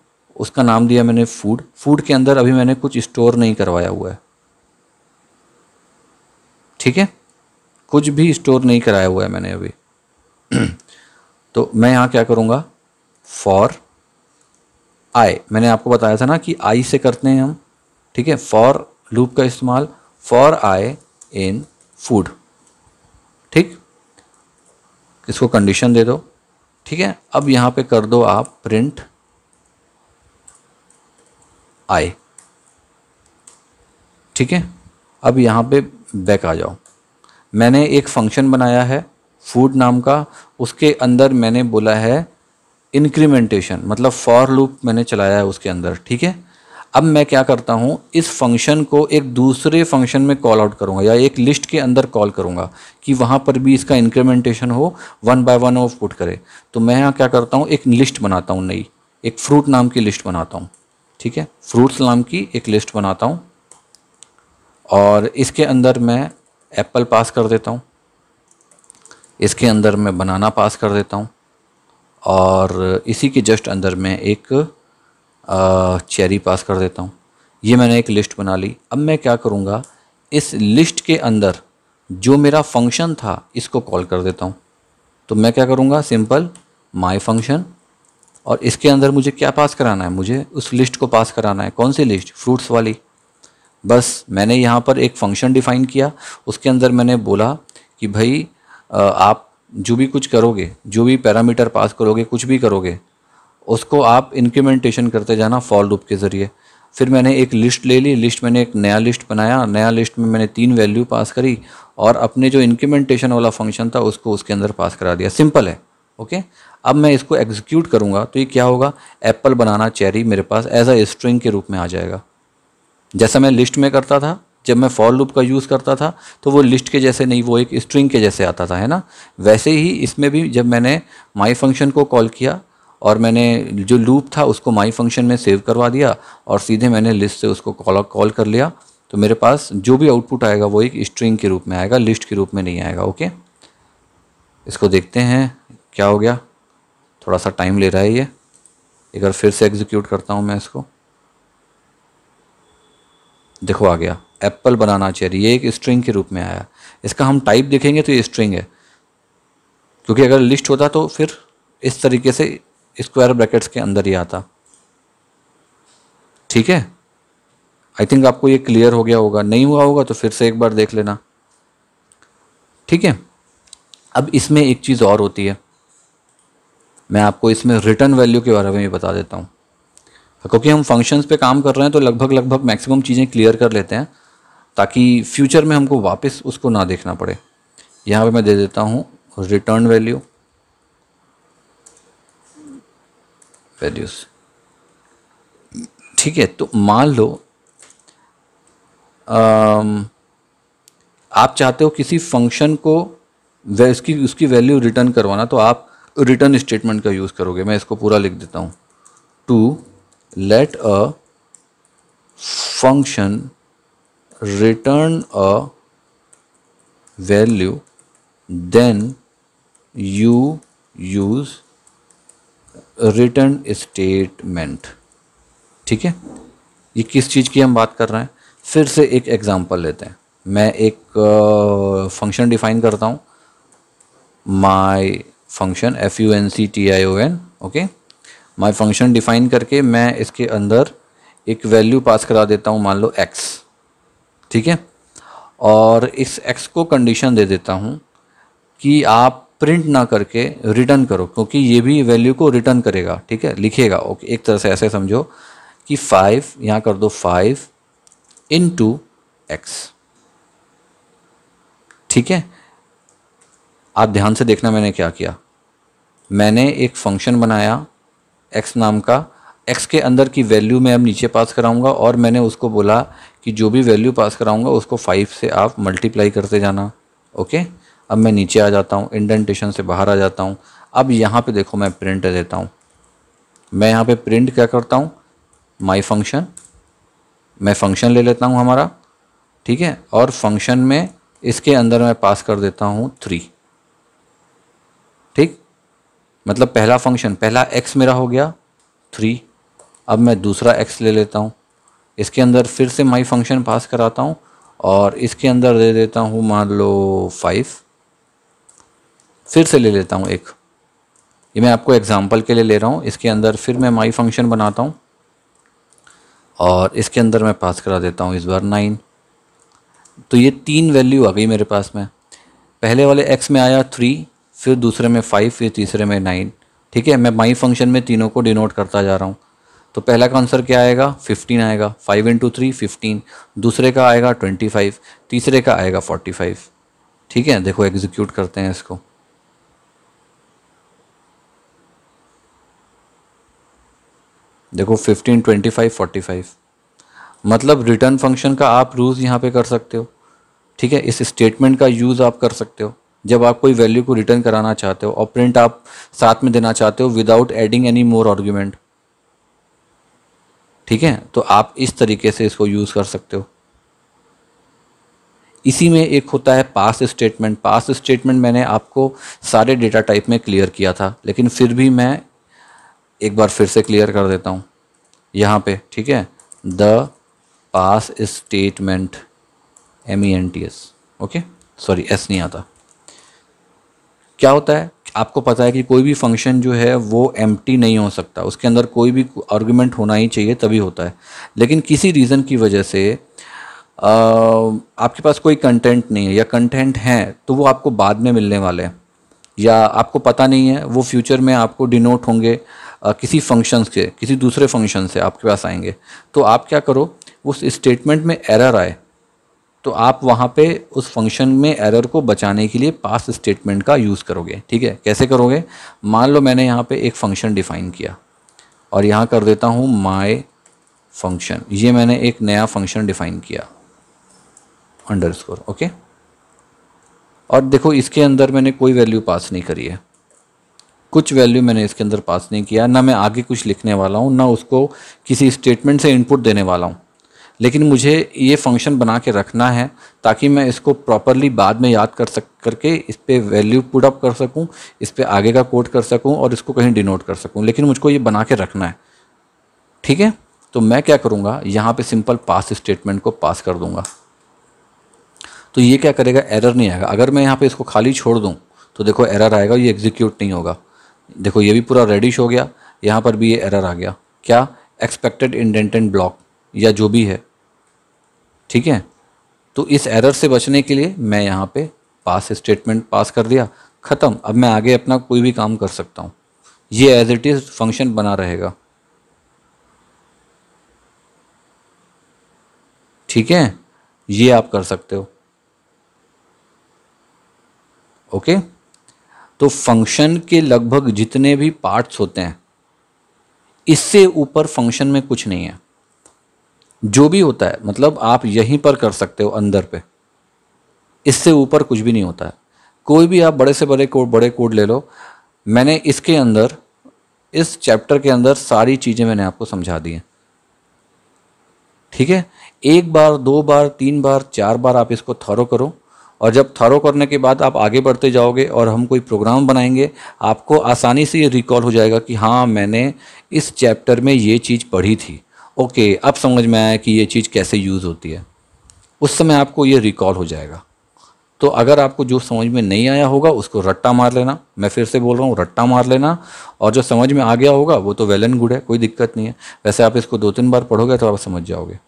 उसका नाम दिया मैंने फूड फूड के अंदर अभी मैंने कुछ स्टोर नहीं करवाया हुआ है ठीक है कुछ भी स्टोर नहीं कराया हुआ है मैंने अभी <clears throat> तो मैं यहाँ क्या करूँगा फॉर आई मैंने आपको बताया था ना कि आई से करते हैं हम ठीक है फॉर लूप का इस्तेमाल फॉर आई इन फूड ठीक इसको कंडीशन दे दो ठीक है अब यहाँ पे कर दो आप प्रिंट आई ठीक है अब यहाँ पे बैक आ जाओ मैंने एक फंक्शन बनाया है फूड नाम का उसके अंदर मैंने बोला है इंक्रीमेंटेशन मतलब फॉर लूप मैंने चलाया है उसके अंदर ठीक है अब मैं क्या करता हूँ इस फंक्शन को एक दूसरे फंक्शन में कॉल आउट करूँगा या एक लिस्ट के अंदर कॉल करूँगा कि वहाँ पर भी इसका इंक्रीमेंटेशन हो one by one of put करे तो मैं यहाँ क्या करता हूँ एक लिस्ट बनाता हूँ नई एक फ्रूट नाम की लिस्ट बनाता हूँ ठीक है फ्रूट्स नाम की एक लिस्ट बनाता हूँ और इसके अंदर मैं एप्पल पास कर देता हूँ इसके अंदर मैं बनाना पास कर देता हूँ और इसी के जस्ट अंदर मैं एक चेरी पास कर देता हूँ ये मैंने एक लिस्ट बना ली अब मैं क्या करूँगा इस लिस्ट के अंदर जो मेरा फंक्शन था इसको कॉल कर देता हूँ तो मैं क्या करूँगा सिंपल माई फंक्शन और इसके अंदर मुझे क्या पास कराना है मुझे उस लिस्ट को पास कराना है कौन सी लिस्ट फ्रूट्स वाली बस मैंने यहाँ पर एक फंक्शन डिफ़ाइन किया उसके अंदर मैंने बोला कि भाई आप जो भी कुछ करोगे जो भी पैरामीटर पास करोगे कुछ भी करोगे उसको आप इंक्रीमेंटेशन करते जाना फॉल लूप के ज़रिए फिर मैंने एक लिस्ट ले ली लिस्ट मैंने एक नया लिस्ट बनाया नया लिस्ट में मैंने तीन वैल्यू पास करी और अपने जो इंक्रीमेंटेशन वाला फंक्शन था उसको उसके अंदर पास करा दिया सिंपल है ओके अब मैं इसको एग्जीक्यूट करूँगा तो ये क्या होगा एप्पल बनाना चेरी मेरे पास एज अ स्ट्रिंग के रूप में आ जाएगा जैसा मैं लिस्ट में करता था जब मैं फॉर लूप का यूज़ करता था तो वो लिस्ट के जैसे नहीं वो एक स्ट्रिंग के जैसे आता था है ना वैसे ही इसमें भी जब मैंने माई फंक्शन को कॉल किया और मैंने जो लूप था उसको माई फंक्शन में सेव करवा दिया और सीधे मैंने लिस्ट से उसको कॉल कॉल कर लिया तो मेरे पास जो भी आउटपुट आएगा वो एक स्ट्रिंग के रूप में आएगा लिस्ट के रूप में नहीं आएगा ओके इसको देखते हैं क्या हो गया थोड़ा सा टाइम ले रहा है ये एक बार फिर से एग्जीक्यूट करता हूँ मैं इसको देखो आ गया एप्पल बनाना चाहिए ये एक स्ट्रिंग के रूप में आया इसका हम टाइप देखेंगे तो ये स्ट्रिंग है क्योंकि अगर लिस्ट होता तो फिर इस तरीके से स्क्वायर ब्रैकेट्स के अंदर ही आता ठीक है आई थिंक आपको ये क्लियर हो गया होगा नहीं हुआ होगा तो फिर से एक बार देख लेना ठीक है अब इसमें एक चीज़ और होती है मैं आपको इसमें रिटर्न वैल्यू के बारे में भी बता देता हूँ क्योंकि हम फंक्शंस पे काम कर रहे हैं तो लगभग लगभग मैक्सिमम चीज़ें क्लियर कर लेते हैं ताकि फ्यूचर में हमको वापस उसको ना देखना पड़े यहाँ पे मैं दे देता हूँ रिटर्न वैल्यू वैल्यूज ठीक है तो मान लो आप चाहते हो किसी फंक्शन को उसकी उसकी वैल्यू रिटर्न करवाना तो आप रिटर्न स्टेटमेंट का यूज़ करोगे मैं इसको पूरा लिख देता हूँ to let a function return a value then you use return statement ठीक है ये किस चीज़ की हम बात कर रहे हैं फिर से एक एग्ज़ाम्पल लेते हैं मैं एक फंक्शन डिफाइन करता हूँ my function F U N C T I O N okay my function define करके मैं इसके अंदर एक वैल्यू पास करा देता हूँ मान लो एक्स ठीक है और इस एक्स को कंडीशन दे देता हूँ कि आप प्रिंट ना करके रिटर्न करो क्योंकि ये भी वैल्यू को रिटर्न करेगा ठीक है लिखेगा ओके एक तरह से ऐसे समझो कि फाइव यहाँ कर दो फाइव इन टू एक्स ठीक है आप ध्यान से देखना मैंने क्या किया मैंने एक फंक्शन बनाया एक्स नाम का एक्स के अंदर की वैल्यू मैं अब नीचे पास कराऊंगा और मैंने उसको बोला कि जो भी वैल्यू पास कराऊंगा उसको फाइव से आप मल्टीप्लाई करते जाना ओके अब मैं नीचे आ जाता हूँ इंडेंटेशन से बाहर आ जाता हूँ अब यहाँ पे देखो मैं प्रिंट देता हूँ मैं यहाँ पे प्रिंट क्या करता हूँ माई फंक्शन मैं फंक्शन ले लेता हूँ हमारा ठीक है और फंक्शन में इसके अंदर मैं पास कर देता हूँ थ्री ठीक मतलब पहला फंक्शन पहला एक्स मेरा हो गया थ्री अब मैं दूसरा एक्स ले लेता हूँ इसके अंदर फिर से माई फंक्शन पास कराता हूँ और इसके अंदर दे देता हूँ मान लो फाइव फिर से ले लेता हूँ एक ये मैं आपको एग्ज़ाम्पल के लिए ले रहा हूँ इसके अंदर फिर मैं माई फंक्शन बनाता हूँ और इसके अंदर मैं पास करा देता हूँ इस बार नाइन तो ये तीन वैल्यू आ गई मेरे पास में पहले वाले एक्स में आया थ्री फिर दूसरे में फ़ाइव फिर तीसरे में नाइन ठीक है मैं माई फंक्शन में तीनों को डिनोट करता जा रहा हूँ तो पहला का आंसर क्या आएगा 15 आएगा 5 इंटू थ्री फिफ्टीन दूसरे का आएगा 25 तीसरे का आएगा 45 ठीक है देखो एग्जीक्यूट करते हैं इसको देखो 15, 25, 45 मतलब रिटर्न फंक्शन का आप यूज़ यहाँ पे कर सकते हो ठीक है इस स्टेटमेंट का यूज़ आप कर सकते हो जब आप कोई वैल्यू को रिटर्न कराना चाहते हो और प्रिंट आप साथ में देना चाहते हो without adding any more argument ठीक है तो आप इस तरीके से इसको यूज़ कर सकते हो इसी में एक होता है पास स्टेटमेंट पास स्टेटमेंट मैंने आपको सारे डेटा टाइप में क्लियर किया था लेकिन फिर भी मैं एक बार फिर से क्लियर कर देता हूँ यहाँ पे ठीक है the pass statement M E N T S okay sorry S नहीं आता क्या होता है आपको पता है कि कोई भी फंक्शन जो है वो एम नहीं हो सकता उसके अंदर कोई भी आर्ग्यूमेंट होना ही चाहिए तभी होता है लेकिन किसी रीज़न की वजह से आ, आपके पास कोई कंटेंट नहीं है या कंटेंट हैं तो वो आपको बाद में मिलने वाले हैं या आपको पता नहीं है वो फ्यूचर में आपको डिनोट होंगे आ, किसी फंक्शन के किसी दूसरे फंक्शन से आपके पास आएंगे तो आप क्या करो उस स्टेटमेंट में एरर आए तो आप वहाँ पे उस फंक्शन में एरर को बचाने के लिए पास स्टेटमेंट का यूज़ करोगे ठीक है कैसे करोगे मान लो मैंने यहाँ पे एक फंक्शन डिफाइन किया और यहाँ कर देता हूँ माय फंक्शन ये मैंने एक नया फंक्शन डिफाइन किया अंडर स्कोर ओके और देखो इसके अंदर मैंने कोई वैल्यू पास नहीं करी है कुछ वैल्यू मैंने इसके अंदर पास नहीं किया ना मैं आगे कुछ लिखने वाला हूँ ना उसको किसी स्टेटमेंट से इनपुट देने वाला हूँ लेकिन मुझे ये फंक्शन बना के रखना है ताकि मैं इसको प्रॉपरली बाद में याद कर सक करके इस पर वैल्यू पुटअप कर सकूँ इस पर आगे का कोड कर सकूँ और इसको कहीं डिनोट कर सकूँ लेकिन मुझको ये बना के रखना है ठीक है तो मैं क्या करूँगा यहाँ पे सिंपल पास स्टेटमेंट को पास कर दूँगा तो ये क्या करेगा एरर नहीं आएगा अगर मैं यहाँ पर इसको खाली छोड़ दूँ तो देखो एरर आएगा ये एग्जीक्यूट नहीं होगा देखो ये भी पूरा रेडिश हो गया यहाँ पर भी ये एरर आ गया क्या एक्सपेक्टेड इंडेंटेंट ब्लॉक या जो भी है ठीक है तो इस एरर से बचने के लिए मैं यहाँ पे पास स्टेटमेंट पास कर दिया ख़त्म अब मैं आगे अपना कोई भी काम कर सकता हूँ ये एज इट इज़ फंक्शन बना रहेगा ठीक है ये आप कर सकते हो ओके तो फंक्शन के लगभग जितने भी पार्ट्स होते हैं इससे ऊपर फंक्शन में कुछ नहीं है जो भी होता है मतलब आप यहीं पर कर सकते हो अंदर पे इससे ऊपर कुछ भी नहीं होता है कोई भी आप बड़े से बड़े कोड बड़े कोड ले लो मैंने इसके अंदर इस चैप्टर के अंदर सारी चीज़ें मैंने आपको समझा दी हैं ठीक है एक बार दो बार तीन बार चार बार आप इसको थरो करो और जब थरो करने के बाद आप आगे बढ़ते जाओगे और हम कोई प्रोग्राम बनाएंगे आपको आसानी से ये रिकॉल हो जाएगा कि हाँ मैंने इस चैप्टर में ये चीज़ पढ़ी थी ओके अब समझ में आया कि ये चीज़ कैसे यूज़ होती है उस समय आपको ये रिकॉल हो जाएगा तो अगर आपको जो समझ में नहीं आया होगा उसको रट्टा मार लेना मैं फिर से बोल रहा हूँ रट्टा मार लेना और जो समझ में आ गया होगा वो तो वेल एंड गुड है कोई दिक्कत नहीं है वैसे आप इसको दो तीन बार पढ़ोगे तो आप समझ जाओगे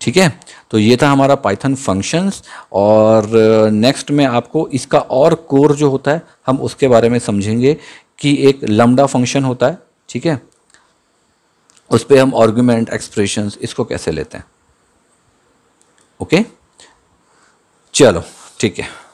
ठीक है तो ये था हमारा पाइथन फंक्शंस और नेक्स्ट uh, में आपको इसका और कोर जो होता है हम उसके बारे में समझेंगे कि एक लम्डा फंक्शन होता है ठीक है उस पर हम आर्ग्यूमेंट एक्सप्रेशन इसको कैसे लेते हैं ओके चलो ठीक है